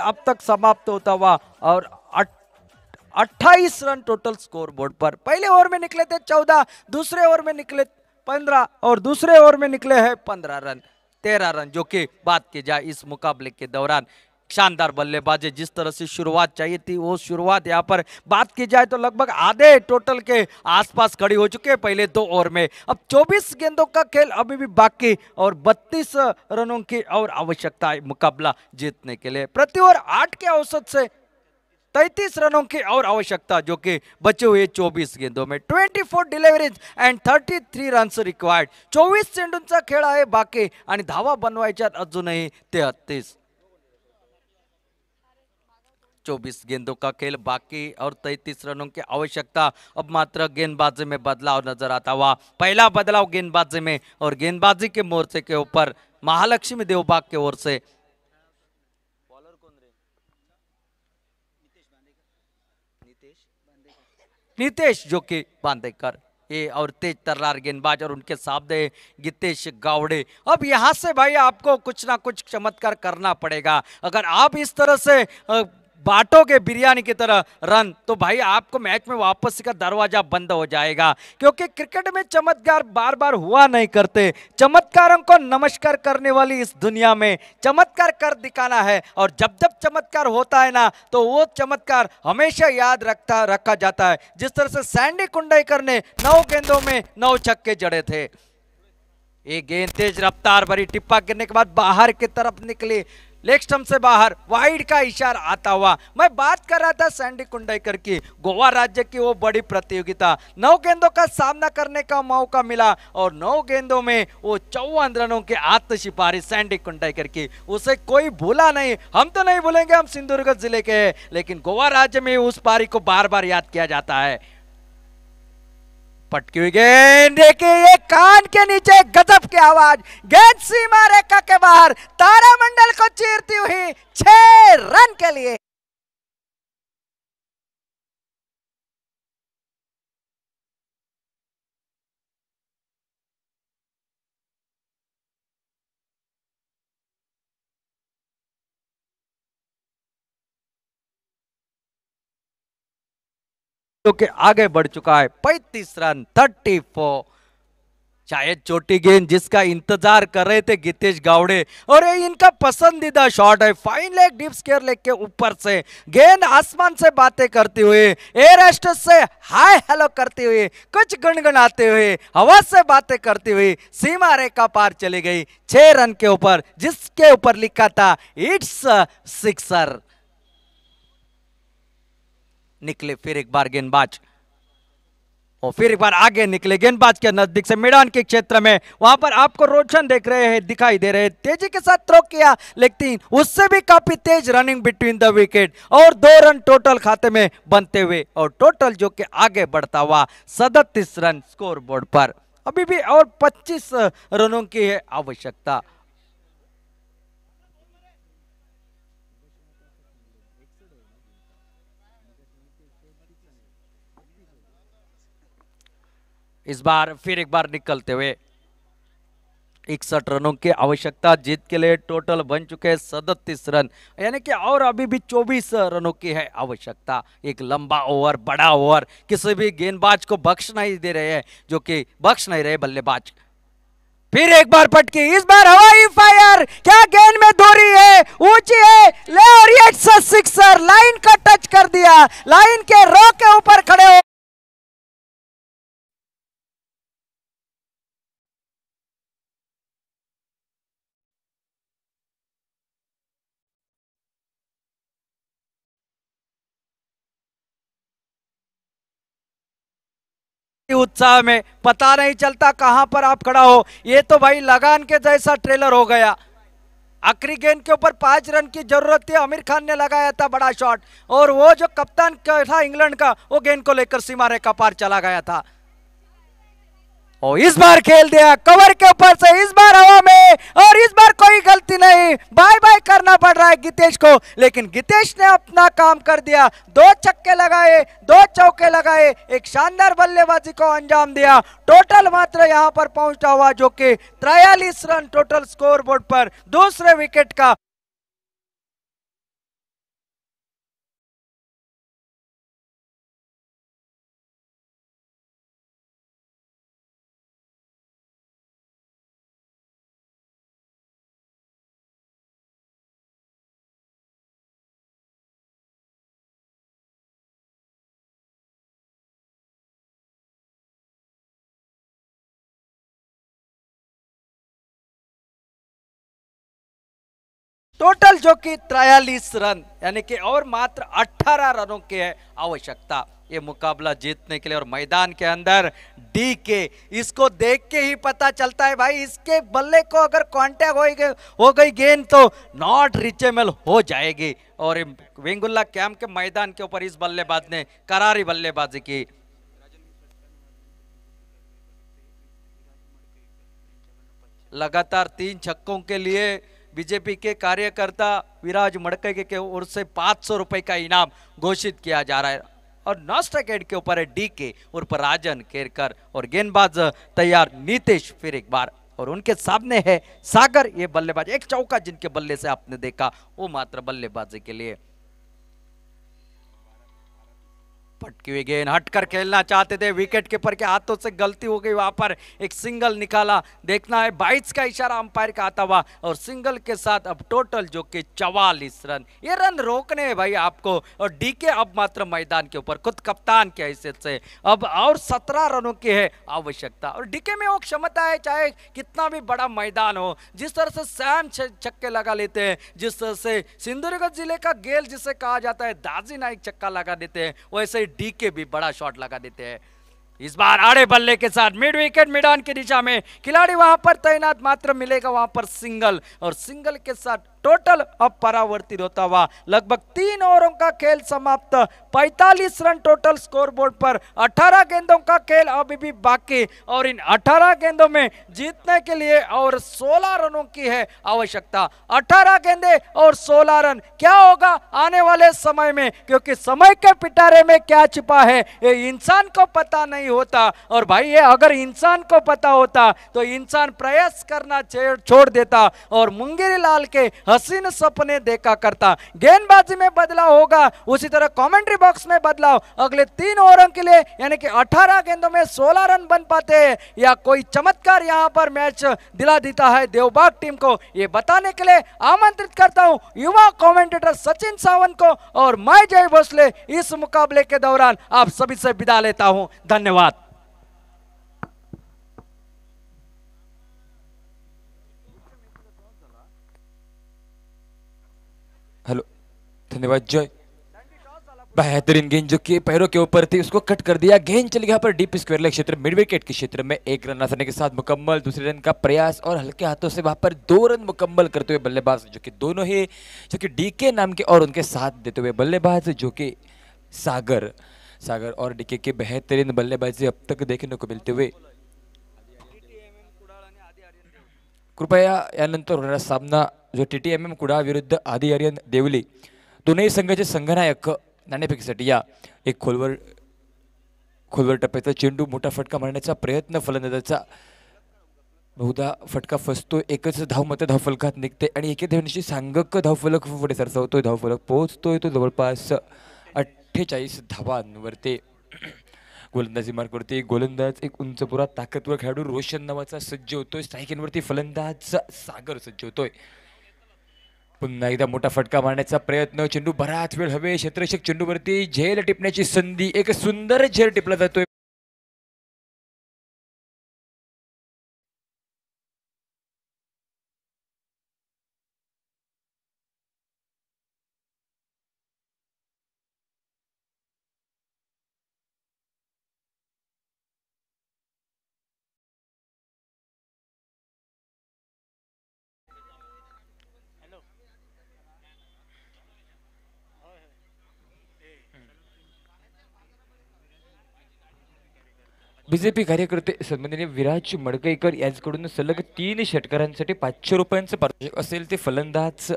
अब तक समाप्त होता हुआ और 28 रन टोटल स्कोर बोर्ड पर पहले ओवर में निकले थे 14 दूसरे ओवर में निकले 15 और दूसरे ओवर में निकले हैं 15 रन 13 रन जो कि बात की जाए इस मुकाबले के दौरान शानदार बल्लेबाजी जिस तरह से शुरुआत चाहिए थी वो शुरुआत यहाँ पर बात की जाए तो लगभग आधे टोटल के आसपास खड़ी हो चुके हैं पहले दो ओवर में अब 24 गेंदों का खेल अभी भी बाकी और 32 रनों की और आवश्यकता है मुकाबला जीतने के लिए प्रति ओवर आठ के औसत से तैतीस रनों की और आवश्यकता जो कि बचे हुए 24 गेंदों में 24 deliveries and thirty three runs required चोवीस चेंडूंचा खेळ आहे बाकी आणि धावा बनवायच्यात अजूनही तेहत्तीस चौबीस गेंदों का खेल बाकी और तैतीस रनों की आवश्यकता अब मात्र गेंदबाजी में बदलाव नजर आता हुआ पहला बदलाव गेंदबाजी में और गेंदबाजी के मोर्चे के ऊपर महालक्ष्मी देवबाग के ओर से नितेश जो कि बांदेकर ये और तेज तर्रार गेंदबाज और उनके सामने गितेश गावड़े अब यहाँ से भाई आपको कुछ ना कुछ चमत्कार करना पड़ेगा अगर आप इस तरह से के बिरयानी की तरह रन तो भाई आपको मैच में वापसी का दरवाजा बंद हो जाएगा क्योंकि क्रिकेट में चमत्कार बार बार हुआ नहीं करते चमत्कारों को नमस्कार करने वाली इस दुनिया में चमत्कार कर दिखाना है और जब जब चमत्कार होता है ना तो वो चमत्कार हमेशा याद रखता रखा जाता है जिस तरह से सैंडी कुंडेकर ने नौ गेंदों में नौ छक्के जड़े थे एक गेंद तेज रफ्तार भरी टिप्पा गिरने के बाद बाहर की तरफ निकली लेग स्टम्प से बाहर वाइड का इशारा आता हुआ मैं बात कर रहा था सैंडी कुंडेकर की गोवा राज्य की वो बड़ी प्रतियोगिता नौ गेंदों का सामना करने का मौका मिला और नौ गेंदों में वो चौवन रनों की सिपारी सैंडी कुंडेकर की उसे कोई भूला नहीं हम तो नहीं भूलेंगे हम सिंधुदुर्ग जिले के हैं लेकिन गोवा राज्य में उस पारी को बार बार याद किया जाता है पटकी हुई गेंद देखिए ये कान के नीचे गजब की आवाज गेंद सीमा रेखा के बाहर तारा मंडल को चीरती हुई छह रन के लिए जो कि आगे बढ़ चुका है 35 रन 34 शायद छोटी गेंद जिसका इंतजार कर रहे थे गीतेश गावड़े और ये इनका पसंदीदा शॉट है fine leg deep square leg के ऊपर से गेंद आसमान से बातें करते हुए एयर एस्टस से हाय हेलो करते हुए कुछ गुनगुनाते हुए हवा से बातें करती हुई सीमा रेखा पार चली गई छह रन के ऊपर जिसके ऊपर लिखा था इट्स सिक्सर निकले फिर एक बार गेंदबाज और फिर एक बार आगे निकले गेंदबाज के नजदीक से मैदान के क्षेत्र में वहां पर आपको रोशन देख रहे हैं दिखाई दे रहे हैं तेजी के साथ थ्रो किया लेकिन उससे भी काफी तेज रनिंग बिटवीन द विकेट और दो रन टोटल खाते में बनते हुए और टोटल जो कि आगे बढ़ता हुआ सदतीस रन स्कोर बोर्ड पर अभी भी और पच्चीस रनों uh, की है आवश्यकता इस बार फिर एक बार निकलते हुए इकसठ रनों की आवश्यकता जीत के लिए टोटल बन चुके सदतीस रन यानी कि और अभी भी चौबीस रनों की है आवश्यकता एक लंबा ओवर बड़ा ओवर किसी भी गेंदबाज को बख्श नहीं दे रहे हैं जो कि बख्श नहीं रहे बल्लेबाज फिर एक बार पटकी इस बार हवाई फायर क्या गेंद में दूरी है ऊंची है ले और ये सिक्सर लाइन का टच कर दिया लाइन के रो के ऊपर खड़े हो उत्साह में पता नहीं चलता कहां पर आप खड़ा हो ये तो भाई लगान के जैसा ट्रेलर हो गया आखिरी गेंद के ऊपर पांच रन की जरूरत थी आमिर खान ने लगाया था बड़ा शॉट और वो जो कप्तान था इंग्लैंड का वो गेंद को लेकर सीमा रेखा पार चला गया था और इस बार खेल दिया कवर के ऊपर से इस बार हवा में और इस बार कोई गलती नहीं बाय बाय करना पड़ रहा है गीतेश को लेकिन गीतेश ने अपना काम कर दिया दो छक्के लगाए दो चौके लगाए एक शानदार बल्लेबाजी को अंजाम दिया टोटल मात्र यहां पर पहुंचा हुआ जो कि त्रयालीस रन टोटल स्कोर बोर्ड पर दूसरे विकेट का टोटल जो कि त्रयालीस रन यानी कि और मात्र 18 रनों की है आवश्यकता ये मुकाबला जीतने के लिए और मैदान के अंदर डी के इसको देख के ही पता चलता है भाई इसके बल्ले को अगर कॉन्टैक्ट हो गई हो गई गेंद तो नॉट रिचेबल हो जाएगी और वेंगुल्ला कैम्प के मैदान के ऊपर इस बल्लेबाज ने करारी बल्लेबाजी की लगातार तीन छक्कों के लिए बीजेपी के कार्यकर्ता विराज मड़के के ओर से पाँच सौ रुपये का इनाम घोषित किया जा रहा है और नॉस्ट विकेट के ऊपर है डी के उर्फ राजन केरकर और गेंदबाज तैयार नीतीश फिर एक बार और उनके सामने है सागर ये बल्लेबाज एक चौका जिनके बल्ले से आपने देखा वो मात्र बल्लेबाजी के लिए पटकी गेंद हटकर खेलना चाहते थे विकेट कीपर के हाथों से गलती हो गई वहां पर एक सिंगल निकाला देखना है बाइस का इशारा अंपायर का आता हुआ और सिंगल के साथ अब टोटल जो कि चवालीस रन ये रन रोकने हैं भाई आपको और डीके अब मात्र मैदान के ऊपर खुद कप्तान की हैसियत से अब और सत्रह रनों की है आवश्यकता और डीके में वो क्षमता है चाहे कितना भी बड़ा मैदान हो जिस तरह से सैम छक्के लगा लेते हैं जिस तरह से सिंधुदुर्ग जिले का गेल जिसे कहा जाता है दाजी नाइक छक्का लगा देते हैं वैसे डीके भी बड़ा शॉट लगा देते हैं इस बार आड़े बल्ले के साथ मिड विकेट मिडान की दिशा में खिलाड़ी वहां पर तैनात मात्र मिलेगा वहां पर सिंगल और सिंगल के साथ टोटल अब परावर्तित होता हुआ लगभग तीन ओवरों का खेल समाप्त 45 रन टोटल स्कोरबोर्ड पर 18 गेंदों का खेल अभी भी बाकी और इन 18 गेंदों में जीतने के लिए और 16 रनों की है आवश्यकता 18 गेंदे और 16 रन क्या होगा आने वाले समय में क्योंकि समय के पिटारे में क्या छिपा है ये इंसान को पता नहीं होता और भाई ये अगर इंसान को पता होता तो इंसान प्रयास करना छोड़ देता और मुंगेरी लाल के हसीन सपने देखा करता गेंदबाजी में बदलाव होगा उसी तरह कमेंट्री बॉक्स में बदलाव अगले तीन ओवरों के लिए यानी कि 18 गेंदों में 16 रन बन पाते हैं या कोई चमत्कार यहां पर मैच दिला देता है देवबाग टीम को ये बताने के लिए आमंत्रित करता हूं युवा कॉमेंटेटर सचिन सावंत को और मैं जय भोसले इस मुकाबले के दौरान आप सभी से विदा लेता हूँ धन्यवाद धन्यवाद जय बेहतरीन गेंद जो कि पैरों के ऊपर थी उसको कट कर दिया गेंद चली गया पर डीप स्क्वेयर लेग क्षेत्र मिड विकेट के क्षेत्र में एक रन आसने के साथ मुकम्मल दूसरे रन का प्रयास और हल्के हाथों से वहां पर दो रन मुकम्मल करते हुए बल्लेबाज जो कि दोनों ही जो कि डीके नाम के और उनके साथ देते हुए बल्लेबाज जो कि सागर सागर और डीके के बेहतरीन बल्लेबाजी अब तक देखने को मिलते हुए कृपया यानंतर होणारा सामना जो T T M M Kudal विरुद्ध आदि आर्यन देवली दोन्ही संघाचे संघनायक नाणेफेकीसाठी या एक खोलवर खोलवर टप्प्याचा चेंडू मोठा फटका मारण्याचा प्रयत्न फलंदाजाचा बहुधा फटका फसतो एकच धावमत धावफलकात निघते आणि एके धावण्याची सांगक धावफलक पुढे सरसावतोय धावफलक पोहोचतोय तो जवळपास अठ्ठेचाळीस धावांवर ते गोलंदाजी मार्कवरती गोलंदाज एक उंचपुरा ताकदवर खेळाडू रोशन नावाचा सज्ज होतोय स्ट्रायकिंगवरती फलंदाज सागर सज्ज होतोय पुन्हा एकदा मोठा फटका मारण्याचा प्रयत्न चेंडू बराच वेळ हवे क्षेत्रक्षक चेंडूवरती झेल टिपण्याची संधी एक सुंदर झेल टिपला जातोय बीजेपी कार्यकर्ते संबंधने विराज मडकईकर यांच्याकडून सलग तीन षटकारांसाठी पाचशे रुपयांचं पारितोषिक असेल ते फलंदाज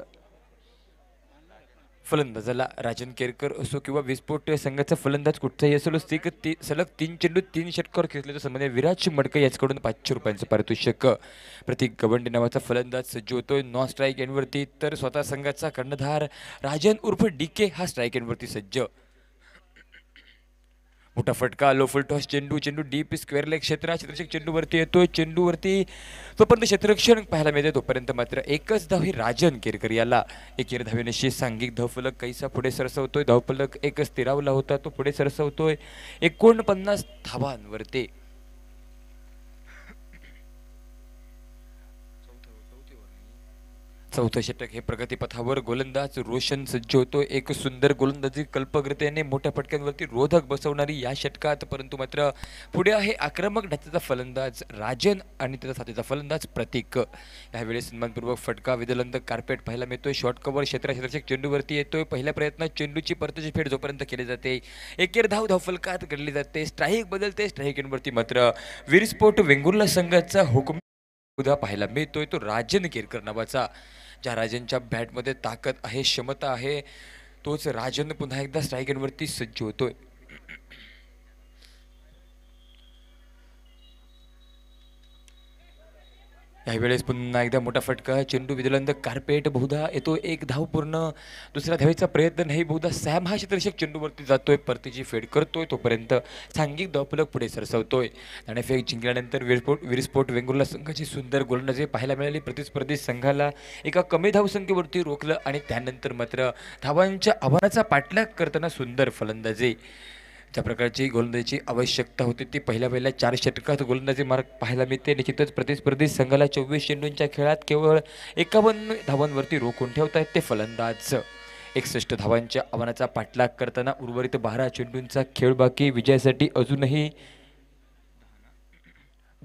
फलंदाजाला राजन केरकर असो किंवा विस्फोट संघाचा फलंदाज कुठचाही असेल ती सलग तीन चेंडू तीन षटकार तर संबंधी विराज मडकई यांच्याकडून पाचशे रुपयांचं पारितोषिक प्रतीक गवंडे नावाचा फलंदाज सज्ज होतोय नॉन स्ट्राईक एंडवरती तर स्वतः संघाचा कर्णधार राजन उर्फ डी हा स्ट्राईक एंडवरती सज्ज मोठा फटका लो फुल टॉस चेंडू चेंडू डीप स्क्वेअर लेग क्षेत्र क्षेत्रक्षक चेंडूवरती येतो चेंडूवरती तोपर्यंत क्षेत्ररक्षण पाहायला मिळते तोपर्यंत मात्र एकच धाव ही राजन केरकर याला एकेर धावेनशी सांघिक धावफलक कैसा पुढे सरसवतोय धावफलक एकच तिरावला होता तो पुढे सरसवतोय एकोणपन्नास धावांवरती चौथं षटक हे प्रगतीपथावर गोलंदाज रोशन सज्ज होतो एक सुंदर गोलंदाजी कल्पग्रतेने मोठ्या फटक्यांवरती रोधक बसवणारी या षटकात परंतु मात्र पुढे आहे आक्रमक ढात्याचा फलंदाज राजन आणि त्याचा साथीचा फलंदाज प्रतीक यावेळेस सन्मानपूर्वक फटका विदलंद कार्पेट पाहायला मिळतोय शॉर्ट कव्हर क्षेत्रा चेंडूवरती येतोय पहिल्या प्रयत्नात चेंडूची परतची फेड जोपर्यंत केली जाते एकेर धाव धावफलकात घडली जाते स्ट्राईक बदलते स्ट्राईकांवरती मात्र वीरस्फोट वेंगुर्ला संघाचा हुकुम उद्या पाहायला मिळतोय तो राजन केरकर नावाचा ज्या राजांच्या बॅटमध्ये ताकद आहे क्षमता आहे तोच राजन पुन्हा एकदा स्ट्रायकरवरती सज्ज होतोय यावेळेस पुन्हा एकदा मोठा फटका चेंडू विदलंद कार्पेट बहुधा येतो एक धाव पूर्ण दुसऱ्या धावेचा प्रयत्न नाही बहुधा सॅम हा शतरक्षक चेंडूवरती जातोय परतीची फेड करतोय तोपर्यंत सांघिक धावपलक पुढे सरसवतोय फेक जिंकल्यानंतर वीरस्फोट वीरस्फोट वेंगुर्ला संघाची सुंदर गोलंदाजी पाहायला मिळाली प्रतिस्पर्धी संघाला एका कमी धावसंख्येवरती रोखलं आणि त्यानंतर मात्र धावांच्या आव्हानाचा पाठलाग करताना सुंदर फलंदाजी ज्या प्रकारची गोलंदाजीची आवश्यकता होती ती पहिल्या पहिल्या चार षटकात गोलंदाजी मार्ग पाहायला मिळते निश्चितच प्रतिस्पर्धी संघाला चोवीस चेंडूंच्या खेळात केवळ एकावन्न धावांवरती रोखून ठेवत आहेत ते फलंदाज एकसष्ट धावांच्या आव्हानाचा पाठलाग करताना उर्वरित बारा चेंडूंचा खेळ बाकी विजयासाठी अजूनही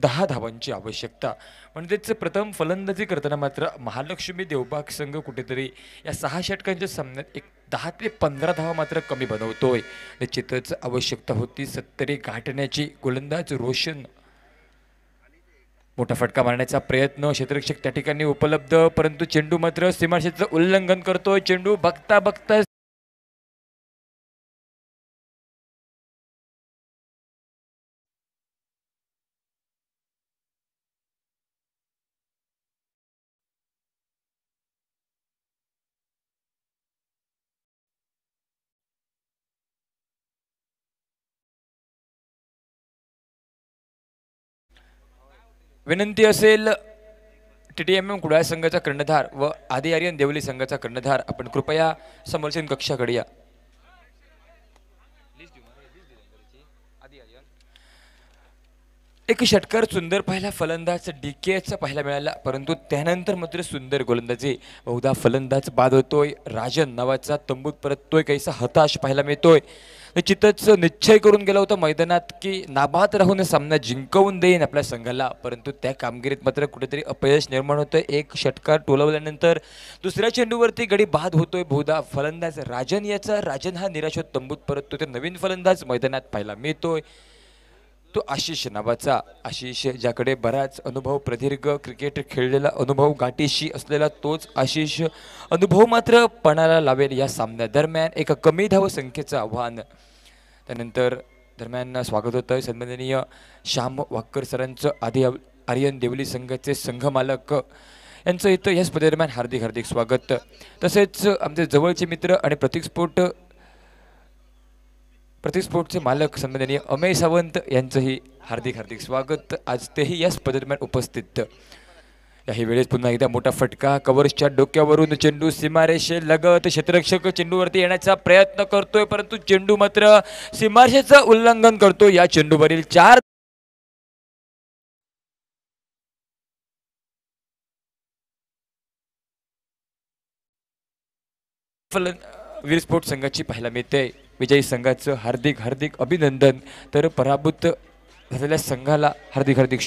दहा धावांची आवश्यकता म्हणजेच प्रथम फलंदाजी करताना मात्र महालक्ष्मी देवबाग संघ कुठेतरी या सहा षटकांच्या सामन्यात एक दहा ते पंधरा धावा मात्र कमी बनवतोय निश्चितच आवश्यकता होती सत्तरी गाठण्याची गोलंदाज रोशन मोठा फटका मारण्याचा प्रयत्न क्षेत्ररक्षक त्या ठिकाणी उपलब्ध परंतु चेंडू मात्र सीमाशेचं उल्लंघन करतोय चेंडू बघता बघता विनंती असेल T T M M Kudal संघाचा कर्णधार व आदि आर्यन देवली संघाचा कर्णधार आपण कृपया समोरसीन कक्षाकडे या एक षटकार सुंदर पहिला फलंदाज डी के एचचा पाहायला मिळाला परंतु त्यानंतर मात्र सुंदर गोलंदाजी बहुधा फलंदाज बाद होतोय राजन नावाचा तंबूत परततोय काहीसा हताश पाहायला मिळतोय निश्चितच निश्चय करून गेला होता मैदानात की नाबाद राहून सामना जिंकवून देईन आपल्या संघाला परंतु त्या कामगिरीत मात्र कुठेतरी अपयश निर्माण होतं एक षटकार टोलवल्यानंतर दुसऱ्या चेंडूवरती गडी बाद होतोय बहुधा फलंदाज राजन याचा राजन हा निराश होत तंबूत परततो ते नवीन फलंदाज मैदानात पाहायला मिळतोय तो आशिष नावाचा आशिष ज्याकडे बराच अनुभव प्रदीर्घ क्रिकेट खेळलेला अनुभव गाठीशी असलेला तोच आशिष अनुभव मात्र पणाला लावेल या सामन्या दरम्यान एक कमी धाव संख्येचं आव्हान त्यानंतर दरम्यान स्वागत होतं सन्माननीय श्याम वाक्कर सरांचं आधी आर्यन देवली संघाचे संघमालक यांचं इथं या स्पर्धेदरम्यान हार्दिक हार्दिक स्वागत तसेच आमचे जवळचे मित्र आणि स्फोट प्रतिस्फोटचे मालक सन्माननीय अमेय सावंत यांचंही हार्दिक हार्दिक स्वागत आज तेही याच पदरम्यान उपस्थित याही वेळेस पुन्हा एकदा मोठा फटका कवर्सच्या डोक्यावरून चेंडू सीमारेषे लगत क्षेत्ररक्षक चेंडूवरती येण्याचा प्रयत्न करतोय परंतु चेंडू मात्र सीमारेषेचं उल्लंघन करतो या चेंडूवरील चार वीर स्पोर्ट संघाची पाहायला मिळते विजयी संघाचं हार्दिक हार्दिक अभिनंदन तर पराभूत झालेल्या संघाला हार्दिक हार्दिक